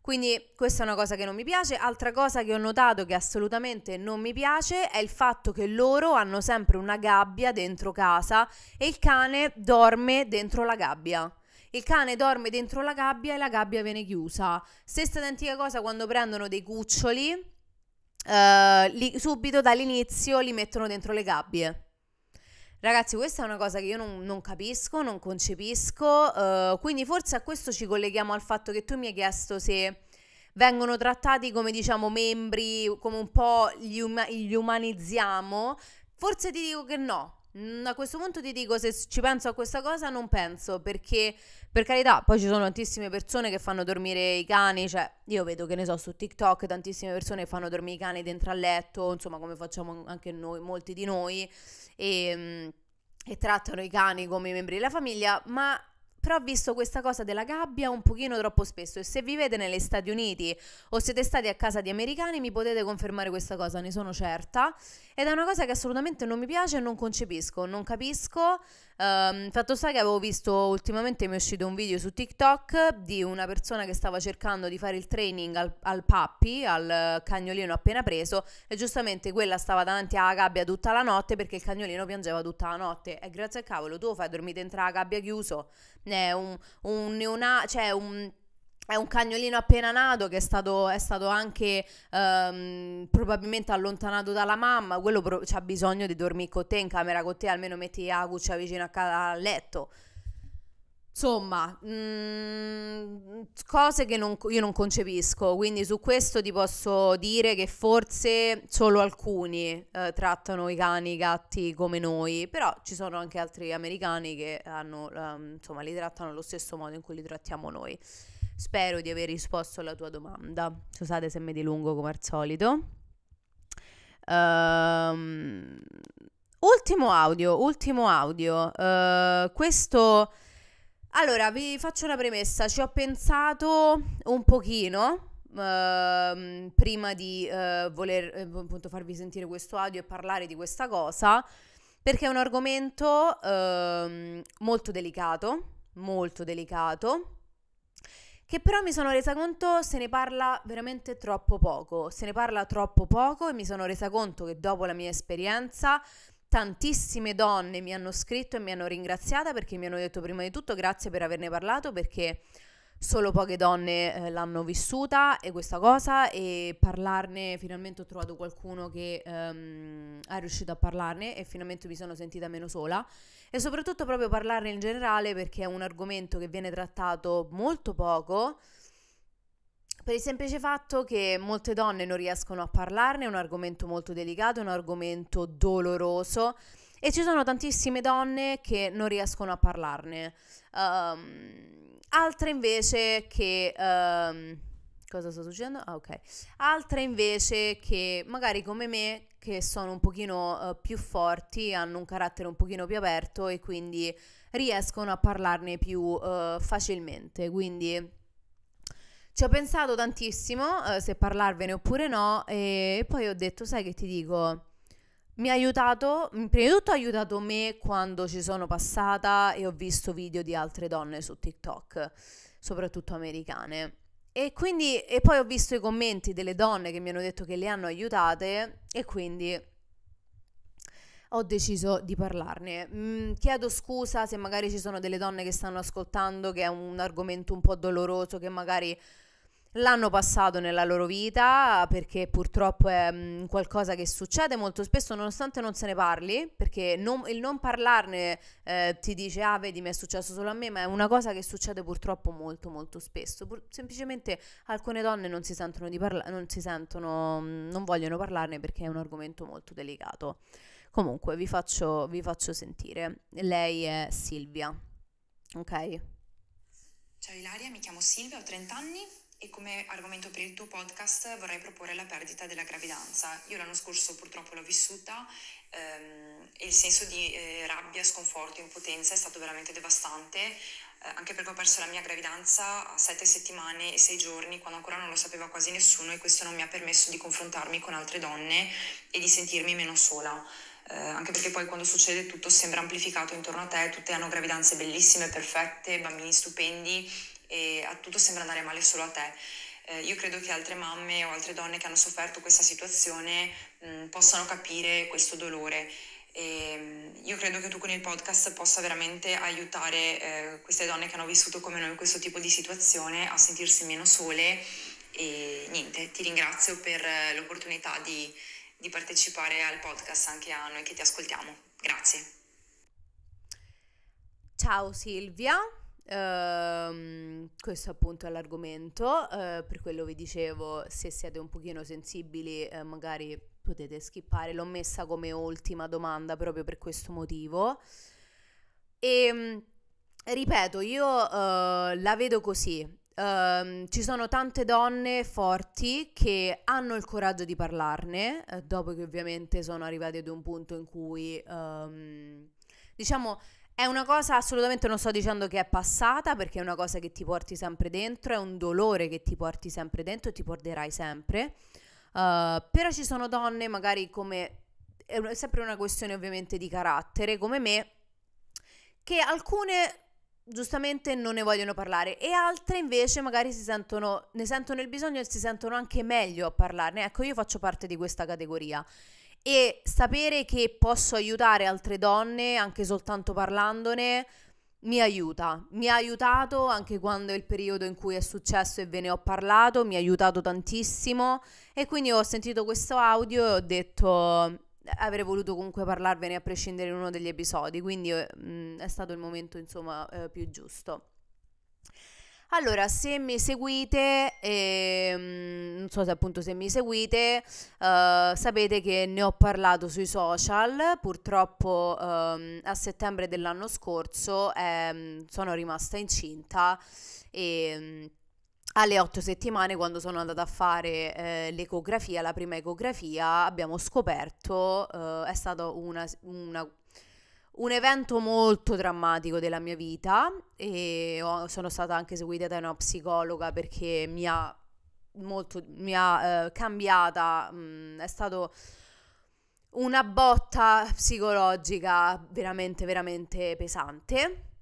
Quindi questa è una cosa che non mi piace. Altra cosa che ho notato che assolutamente non mi piace è il fatto che loro hanno sempre una gabbia dentro casa e il cane dorme dentro la gabbia. Il cane dorme dentro la gabbia e la gabbia viene chiusa. Stessa identica cosa quando prendono dei cuccioli, eh, li, subito dall'inizio li mettono dentro le gabbie. Ragazzi, questa è una cosa che io non, non capisco, non concepisco, eh, quindi forse a questo ci colleghiamo al fatto che tu mi hai chiesto se vengono trattati come diciamo membri, come un po' gli, um- gli umanizziamo. Forse ti dico che no, Mm, a questo punto ti dico, se ci penso a questa cosa, non penso, perché per carità, poi ci sono tantissime persone che fanno dormire i cani, cioè io vedo che ne so su TikTok tantissime persone che fanno dormire i cani dentro al letto, insomma come facciamo anche noi, molti di noi, e, mm, e trattano i cani come membri della famiglia, ma però ho visto questa cosa della gabbia un pochino troppo spesso e se vivete negli Stati Uniti o siete stati a casa di americani mi potete confermare questa cosa, ne sono certa. Ed è una cosa che assolutamente non mi piace e non concepisco, non capisco Um, fatto sta che avevo visto ultimamente mi è uscito un video su TikTok di una persona che stava cercando di fare il training al, al pappi, al cagnolino appena preso e giustamente quella stava davanti alla gabbia tutta la notte perché il cagnolino piangeva tutta la notte e grazie al cavolo tu lo fai dormire dentro la gabbia chiuso, è un, un neonato, cioè un è un cagnolino appena nato che è stato, è stato anche um, probabilmente allontanato dalla mamma, quello pro- ha bisogno di dormire con te in camera con te, almeno metti la cuccia vicino a, ca- a letto. Insomma, mh, mm, cose che non, io non concepisco, quindi su questo ti posso dire che forse solo alcuni eh, trattano i cani, i gatti come noi, però ci sono anche altri americani che hanno, um, insomma, li trattano allo stesso modo in cui li trattiamo noi. Spero di aver risposto alla tua domanda. Scusate se mi dilungo come al solito. Um, ultimo audio, ultimo audio. Uh, questo... Allora, vi faccio una premessa. Ci ho pensato un pochino. Uh, prima di uh, voler eh, appunto farvi sentire questo audio e parlare di questa cosa perché è un argomento ehm, molto delicato molto delicato che però mi sono resa conto se ne parla veramente troppo poco, se ne parla troppo poco e mi sono resa conto che dopo la mia esperienza tantissime donne mi hanno scritto e mi hanno ringraziata perché mi hanno detto prima di tutto grazie per averne parlato perché solo poche donne eh, l'hanno vissuta e questa cosa e parlarne, finalmente ho trovato qualcuno che ehm, è riuscito a parlarne e finalmente mi sono sentita meno sola e soprattutto proprio parlarne in generale perché è un argomento che viene trattato molto poco per il semplice fatto che molte donne non riescono a parlarne, è un argomento molto delicato, è un argomento doloroso e ci sono tantissime donne che non riescono a parlarne. Um, altre invece che... Um, cosa sta succedendo? Ah, ok. Altre invece che magari come me, che sono un pochino uh, più forti, hanno un carattere un pochino più aperto e quindi riescono a parlarne più uh, facilmente. Quindi ci ho pensato tantissimo uh, se parlarvene oppure no e poi ho detto, sai che ti dico? Mi ha aiutato, mm, prima di tutto ha aiutato me quando ci sono passata e ho visto video di altre donne su TikTok, soprattutto americane. E quindi, e poi ho visto i commenti delle donne che mi hanno detto che le hanno aiutate e quindi ho deciso di parlarne. Mm, chiedo scusa se magari ci sono delle donne che stanno ascoltando che è un argomento un po' doloroso, che magari l'hanno passato nella loro vita perché purtroppo è mm, qualcosa che succede molto spesso nonostante non se ne parli, perché non, il non parlarne eh, ti dice ah vedi mi è successo solo a me, ma è una cosa che succede purtroppo molto molto spesso. Pur- semplicemente alcune donne non si sentono di parlare, non si sentono, mm, non vogliono parlarne perché è un argomento molto delicato. Comunque vi faccio, vi faccio sentire. Lei è Silvia, ok? Ciao Ilaria, mi chiamo Silvia, ho 30 anni, e come argomento per il tuo podcast vorrei proporre la perdita della gravidanza. Io l'anno scorso purtroppo l'ho vissuta ehm, e il senso di eh, rabbia, sconforto, impotenza è stato veramente devastante, eh, anche perché ho perso la mia gravidanza a sette settimane e sei giorni, quando ancora non lo sapeva quasi nessuno e questo non mi ha permesso di confrontarmi con altre donne e di sentirmi meno sola. Eh, anche perché poi quando succede tutto sembra amplificato intorno a te, tutte hanno gravidanze bellissime, perfette, bambini stupendi, e a tutto sembra andare male solo a te. Eh, io credo che altre mamme o altre donne che hanno sofferto questa situazione mh, mm, possano capire questo dolore. E, ehm, io credo che tu con il podcast possa veramente aiutare eh, queste donne che hanno vissuto come noi questo tipo di situazione a sentirsi meno sole e niente, ti ringrazio per eh, l'opportunità di, di partecipare al podcast anche a noi che ti ascoltiamo. Grazie. Ciao Silvia. Uh, questo appunto è l'argomento, uh, per quello vi dicevo, se siete un pochino sensibili uh, magari potete skippare, l'ho messa come ultima domanda proprio per questo motivo. E ehm, ripeto, io eh, la vedo così. Ehm, ci sono tante donne forti che hanno il coraggio di parlarne, dopo che ovviamente sono arrivate ad un punto in cui, um, diciamo, è una cosa assolutamente non sto dicendo che è passata perché è una cosa che ti porti sempre dentro, è un dolore che ti porti sempre dentro e ti porterai sempre. Uh, però ci sono donne, magari come è sempre una questione ovviamente di carattere, come me, che alcune giustamente non ne vogliono parlare e altre invece magari si sentono, ne sentono il bisogno e si sentono anche meglio a parlarne. Ecco, io faccio parte di questa categoria e sapere che posso aiutare altre donne anche soltanto parlandone mi aiuta, mi ha aiutato anche quando è il periodo in cui è successo e ve ne ho parlato, mi ha aiutato tantissimo e quindi ho sentito questo audio e ho detto avrei voluto comunque parlarvene a prescindere in uno degli episodi, quindi mh, eh, mm, è stato il momento insomma eh, più giusto. Allora, se mi seguite, ehm, non so se appunto se mi seguite, eh, sapete che ne ho parlato sui social, purtroppo ehm, a settembre dell'anno scorso ehm, sono rimasta incinta e ehm, alle otto settimane, quando sono andata a fare eh, l'ecografia, la prima ecografia, abbiamo scoperto, eh, è stata una, una un evento molto drammatico della mia vita e ho, sono stata anche seguita da una psicologa perché mi ha molto mi ha eh, cambiata, mh, mm, è stato una botta psicologica veramente veramente pesante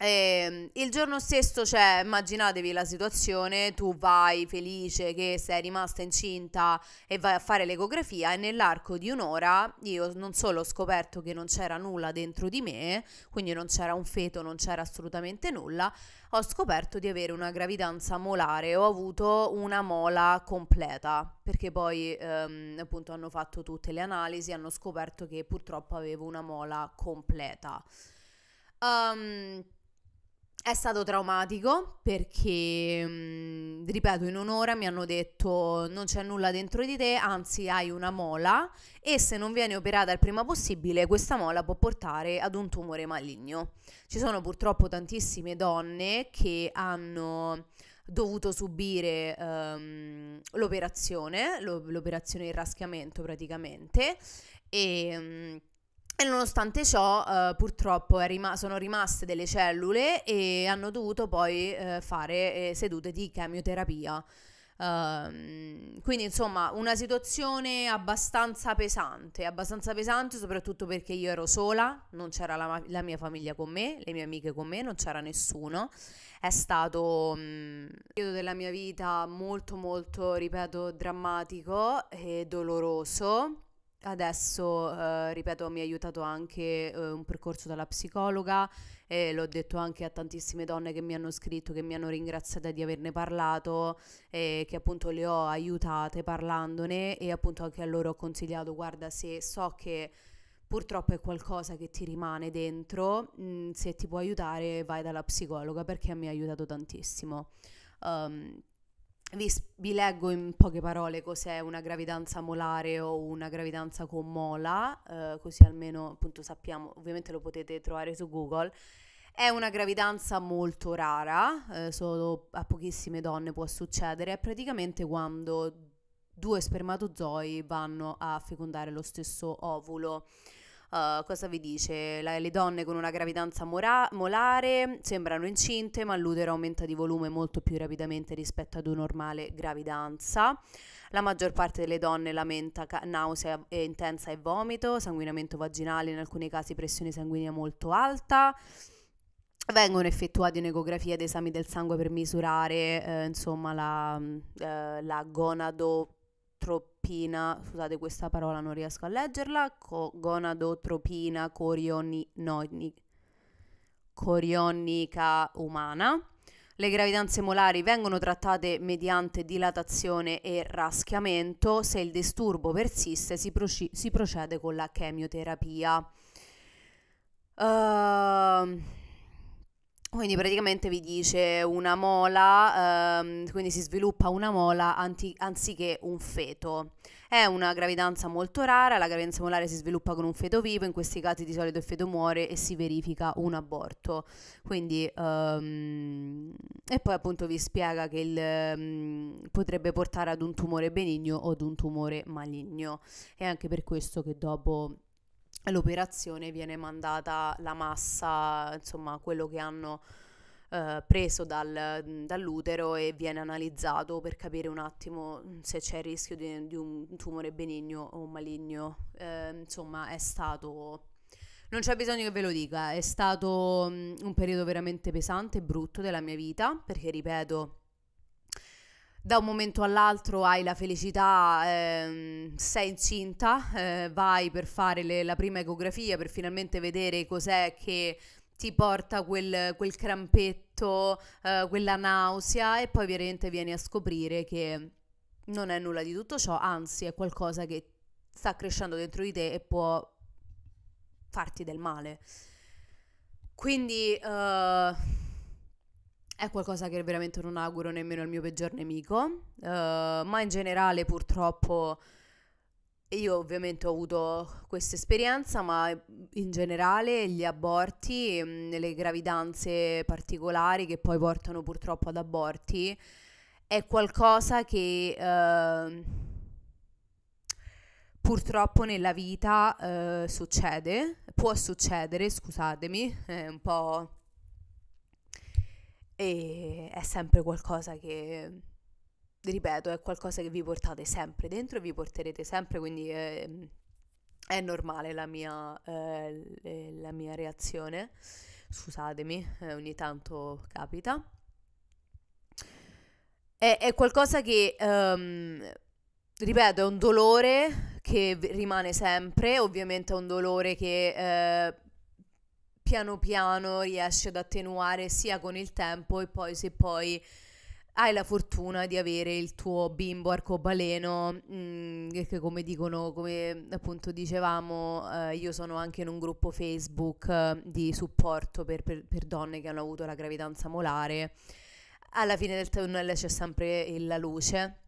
e ehm, il giorno stesso, cioè, immaginatevi la situazione, tu vai felice che sei rimasta incinta e vai a fare l'ecografia e nell'arco di un'ora io non solo ho scoperto che non c'era nulla dentro di me, quindi non c'era un feto, non c'era assolutamente nulla, ho scoperto di avere una gravidanza molare, ho avuto una mola completa, perché poi ehm, appunto hanno fatto tutte le analisi, hanno scoperto che purtroppo avevo una mola completa. Um, è stato traumatico perché, mm, ripeto, in un'ora mi hanno detto non c'è nulla dentro di te, anzi hai una mola e se non viene operata il prima possibile questa mola può portare ad un tumore maligno. Ci sono purtroppo tantissime donne che hanno dovuto subire um, l'operazione, l'operazione di raschiamento praticamente e... Um, e nonostante ciò, eh, purtroppo rima- sono rimaste delle cellule e hanno dovuto poi eh, fare eh, sedute di chemioterapia. Uh, quindi insomma una situazione abbastanza pesante, abbastanza pesante soprattutto perché io ero sola, non c'era la, la mia famiglia con me, le mie amiche con me, non c'era nessuno. È stato um, un periodo della mia vita molto molto, ripeto, drammatico e doloroso Adesso, eh, ripeto, mi ha aiutato anche eh, un percorso dalla psicologa e l'ho detto anche a tantissime donne che mi hanno scritto, che mi hanno ringraziata di averne parlato e che appunto le ho aiutate parlandone e appunto anche a loro ho consigliato, guarda, se so che purtroppo è qualcosa che ti rimane dentro, mh, mm, se ti può aiutare vai dalla psicologa perché mi ha aiutato tantissimo. Um, vi, vi, leggo in poche parole cos'è una gravidanza molare o una gravidanza con mola, eh, così almeno appunto sappiamo, ovviamente lo potete trovare su Google. È una gravidanza molto rara, eh, solo a pochissime donne può succedere, è praticamente quando due spermatozoi vanno a fecondare lo stesso ovulo uh, cosa vi dice? La, le donne con una gravidanza mora- molare sembrano incinte, ma l'utero aumenta di volume molto più rapidamente rispetto ad una normale gravidanza. La maggior parte delle donne lamenta ca- nausea e intensa e vomito, sanguinamento vaginale, in alcuni casi pressione sanguigna molto alta. Vengono effettuati un'ecografia ed esami del sangue per misurare eh, insomma, la, mm, eh, la gonadopatia troppina, scusate questa parola non riesco a leggerla, co- gonadotropina corioni, corionica umana. Le gravidanze molari vengono trattate mediante dilatazione e raschiamento, se il disturbo persiste si, proci- si procede con la chemioterapia. Uh, quindi praticamente vi dice una mola, ehm, quindi si sviluppa una mola anti- anziché un feto. È una gravidanza molto rara, la gravidanza molare si sviluppa con un feto vivo, in questi casi di solito il feto muore e si verifica un aborto. Quindi, um, e poi appunto vi spiega che il, um, potrebbe portare ad un tumore benigno o ad un tumore maligno. È anche per questo che dopo l'operazione viene mandata la massa, insomma quello che hanno eh, preso dal, dall'utero e viene analizzato per capire un attimo mm, se c'è il rischio di, di un tumore benigno o maligno. Eh, insomma è stato... Non c'è bisogno che ve lo dica, è stato mm, un periodo veramente pesante e brutto della mia vita perché ripeto da un momento all'altro hai la felicità, ehm, sei incinta, eh, vai per fare le, la prima ecografia per finalmente vedere cos'è che ti porta quel, quel crampetto, eh, quella nausea e poi ovviamente vieni a scoprire che non è nulla di tutto ciò, anzi è qualcosa che sta crescendo dentro di te e può farti del male. Quindi... Eh, è qualcosa che veramente non auguro nemmeno al mio peggior nemico, uh, ma in generale purtroppo io ovviamente ho avuto questa esperienza, ma in generale gli aborti, mm, le gravidanze particolari che poi portano purtroppo ad aborti, è qualcosa che eh, purtroppo nella vita eh, succede, può succedere, scusatemi, è un po' e è sempre qualcosa che, ripeto, è qualcosa che vi portate sempre dentro e vi porterete sempre, quindi è, è normale la mia, eh, la mia reazione, scusatemi, eh, ogni tanto capita. È, è qualcosa che, um, ripeto, è un dolore che rimane sempre, ovviamente è un dolore che... Eh, piano piano riesci ad attenuare sia con il tempo e poi se poi hai la fortuna di avere il tuo bimbo arcobaleno, mh, mm, che come dicono, come appunto dicevamo, eh, io sono anche in un gruppo Facebook eh, di supporto per, per, per, donne che hanno avuto la gravidanza molare. Alla fine del tunnel c'è sempre la luce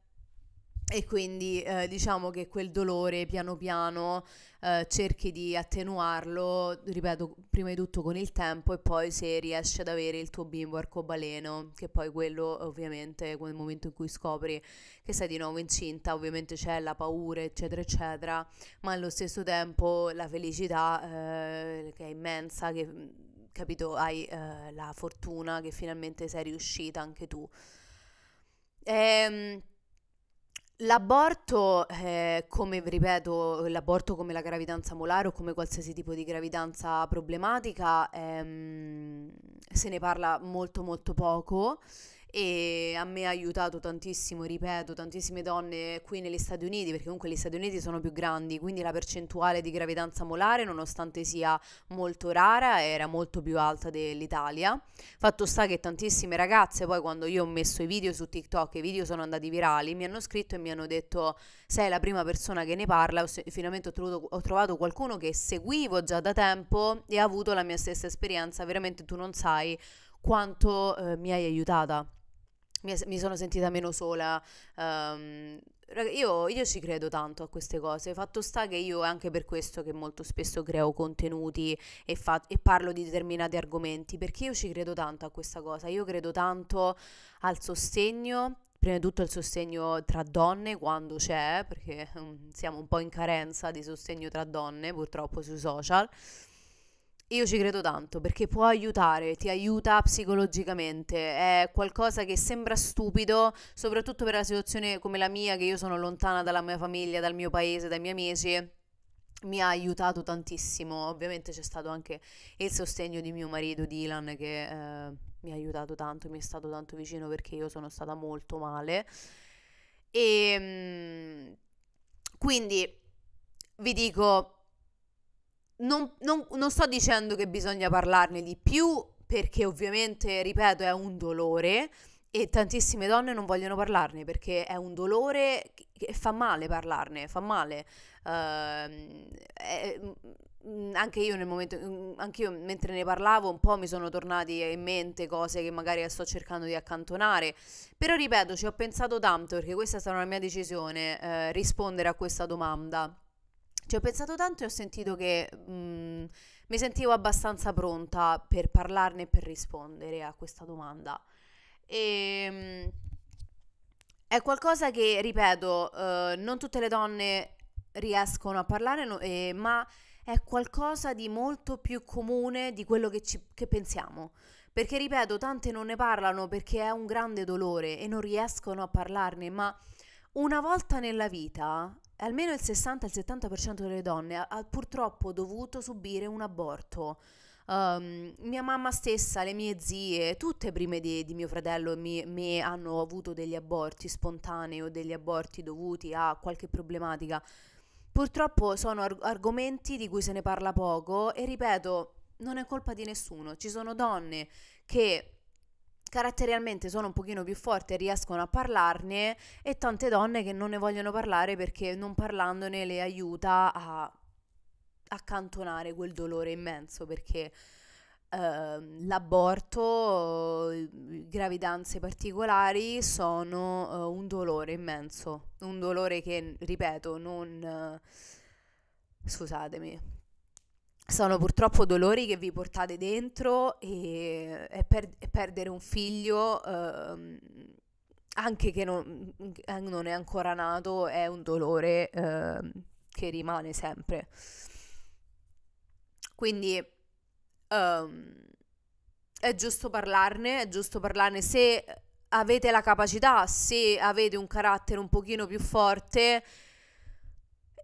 e quindi eh, diciamo che quel dolore piano piano eh, cerchi di attenuarlo, ripeto, prima di tutto con il tempo e poi se riesci ad avere il tuo bimbo arcobaleno, che poi quello ovviamente nel momento in cui scopri che sei di nuovo incinta, ovviamente c'è la paura, eccetera, eccetera, ma allo stesso tempo la felicità eh, che è immensa, che capito, hai eh, la fortuna che finalmente sei riuscita anche tu. Ehm L'aborto, eh, come ripeto, l'aborto come la gravidanza molare o come qualsiasi tipo di gravidanza problematica, ehm, se ne parla molto molto poco e a me ha aiutato tantissimo, ripeto, tantissime donne qui negli Stati Uniti, perché comunque gli Stati Uniti sono più grandi, quindi la percentuale di gravidanza molare, nonostante sia molto rara, era molto più alta dell'Italia. Fatto sta che tantissime ragazze, poi quando io ho messo i video su TikTok, i video sono andati virali, mi hanno scritto e mi hanno detto sei la prima persona che ne parla, finalmente ho trovato, ho trovato qualcuno che seguivo già da tempo e ha avuto la mia stessa esperienza, veramente tu non sai quanto eh, mi hai aiutata mi sono sentita meno sola. Um, io, io, ci credo tanto a queste cose. Fatto sta che io è anche per questo che molto spesso creo contenuti e, fa- e parlo di determinati argomenti, perché io ci credo tanto a questa cosa. Io credo tanto al sostegno prima di tutto il sostegno tra donne quando c'è, perché siamo un po' in carenza di sostegno tra donne purtroppo sui social. Io ci credo tanto perché può aiutare, ti aiuta psicologicamente, è qualcosa che sembra stupido, soprattutto per la situazione come la mia, che io sono lontana dalla mia famiglia, dal mio paese, dai miei amici, mi ha aiutato tantissimo. Ovviamente c'è stato anche il sostegno di mio marito Dylan che eh, mi ha aiutato tanto, mi è stato tanto vicino perché io sono stata molto male. E ehm, quindi vi dico non, non, non sto dicendo che bisogna parlarne di più, perché ovviamente, ripeto, è un dolore e tantissime donne non vogliono parlarne perché è un dolore che fa male parlarne, fa male. Uh, è, mm, anche io nel momento, mm, anche io mentre ne parlavo un po' mi sono tornati in mente cose che magari sto cercando di accantonare, però ripeto, ci ho pensato tanto perché questa è stata una mia decisione, eh, rispondere a questa domanda ci ho pensato tanto e ho sentito che mh, mm, mi sentivo abbastanza pronta per parlarne e per rispondere a questa domanda. E, ehm, mh, è qualcosa che, ripeto, eh, non tutte le donne riescono a parlare, no, eh, ma è qualcosa di molto più comune di quello che, ci, che pensiamo. Perché, ripeto, tante non ne parlano perché è un grande dolore e non riescono a parlarne, ma una volta nella vita almeno il 60-70% delle donne ha, ha, purtroppo dovuto subire un aborto. Um, mia mamma stessa, le mie zie, tutte prime di, di mio fratello e mi, hanno avuto degli aborti spontanei o degli aborti dovuti a qualche problematica. Purtroppo sono arg- argomenti di cui se ne parla poco e ripeto, non è colpa di nessuno. Ci sono donne che caratterialmente sono un pochino più forti e riescono a parlarne e tante donne che non ne vogliono parlare perché non parlandone le aiuta a accantonare quel dolore immenso perché Uh, l'aborto, gravidanze particolari sono uh, un dolore immenso, un dolore che, ripeto, non... scusatemi, sono purtroppo dolori che vi portate dentro e, e, per, e perdere un figlio, eh, anche che non, eh, non, è ancora nato, è un dolore eh, che rimane sempre. Quindi um, è giusto parlarne, è giusto parlarne se avete la capacità, se avete un carattere un pochino più forte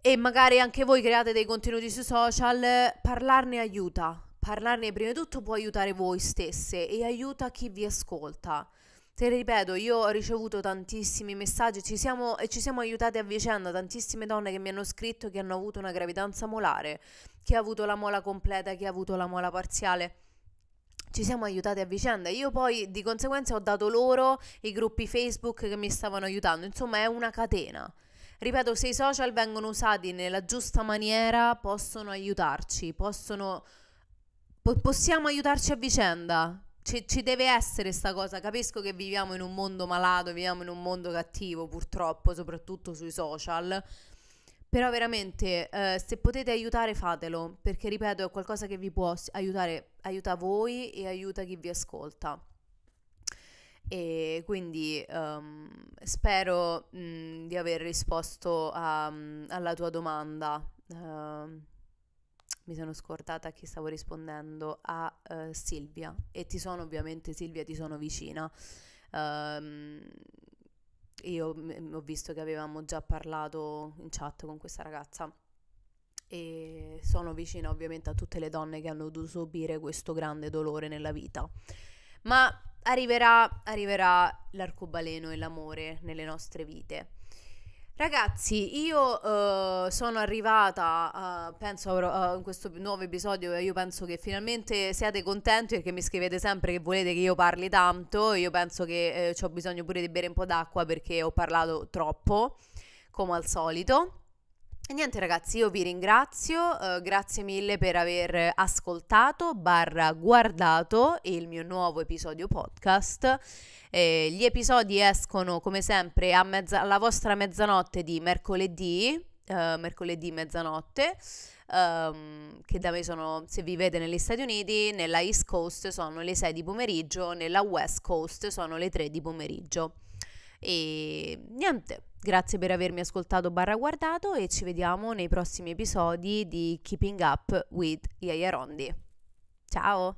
e magari anche voi create dei contenuti sui social, parlarne aiuta. Parlarne prima di tutto può aiutare voi stesse e aiuta chi vi ascolta. Te ripeto, io ho ricevuto tantissimi messaggi ci siamo, e ci siamo aiutate a vicenda, tantissime donne che mi hanno scritto che hanno avuto una gravidanza molare, chi ha avuto la mola completa, chi ha avuto la mola parziale ci siamo aiutati a vicenda. Io poi di conseguenza ho dato loro i gruppi Facebook che mi stavano aiutando. Insomma, è una catena ripeto, se i social vengono usati nella giusta maniera possono aiutarci, possono, po- possiamo aiutarci a vicenda. Ci, ci deve essere questa cosa, capisco che viviamo in un mondo malato, viviamo in un mondo cattivo purtroppo, soprattutto sui social, però veramente eh, se potete aiutare fatelo, perché ripeto è qualcosa che vi può aiutare, aiuta voi e aiuta chi vi ascolta. E quindi um, spero mh, mhmm, di aver risposto a, mhmm, alla tua domanda. Uh, mi sono scordata a chi stavo rispondendo, a uh, Silvia. E ti sono ovviamente, Silvia, ti sono vicina. Um, io m- mhmm, ho visto che avevamo già parlato in chat con questa ragazza e sono vicina ovviamente a tutte le donne che hanno dovuto subire questo grande dolore nella vita. Ma arriverà, arriverà l'arcobaleno e l'amore nelle nostre vite. Ragazzi, io uh, sono arrivata, uh, penso uh, in questo nuovo episodio, io penso che finalmente siate contenti perché mi scrivete sempre che volete che io parli tanto, io penso che eh, ho bisogno pure di bere un po' d'acqua perché ho parlato troppo, come al solito. E niente ragazzi, io vi ringrazio, eh, grazie mille per aver ascoltato barra guardato il mio nuovo episodio podcast. Eh, gli episodi escono come sempre mezza- alla vostra mezzanotte di mercoledì, eh, mercoledì mezzanotte, ehm, che da me sono, se vi vede negli Stati Uniti, nella East Coast sono le 6 di pomeriggio, nella West Coast sono le 3 di pomeriggio. E niente, Grazie per avermi ascoltato barra guardato e ci vediamo nei prossimi episodi di Keeping Up with Iaia Rondi. Ciao!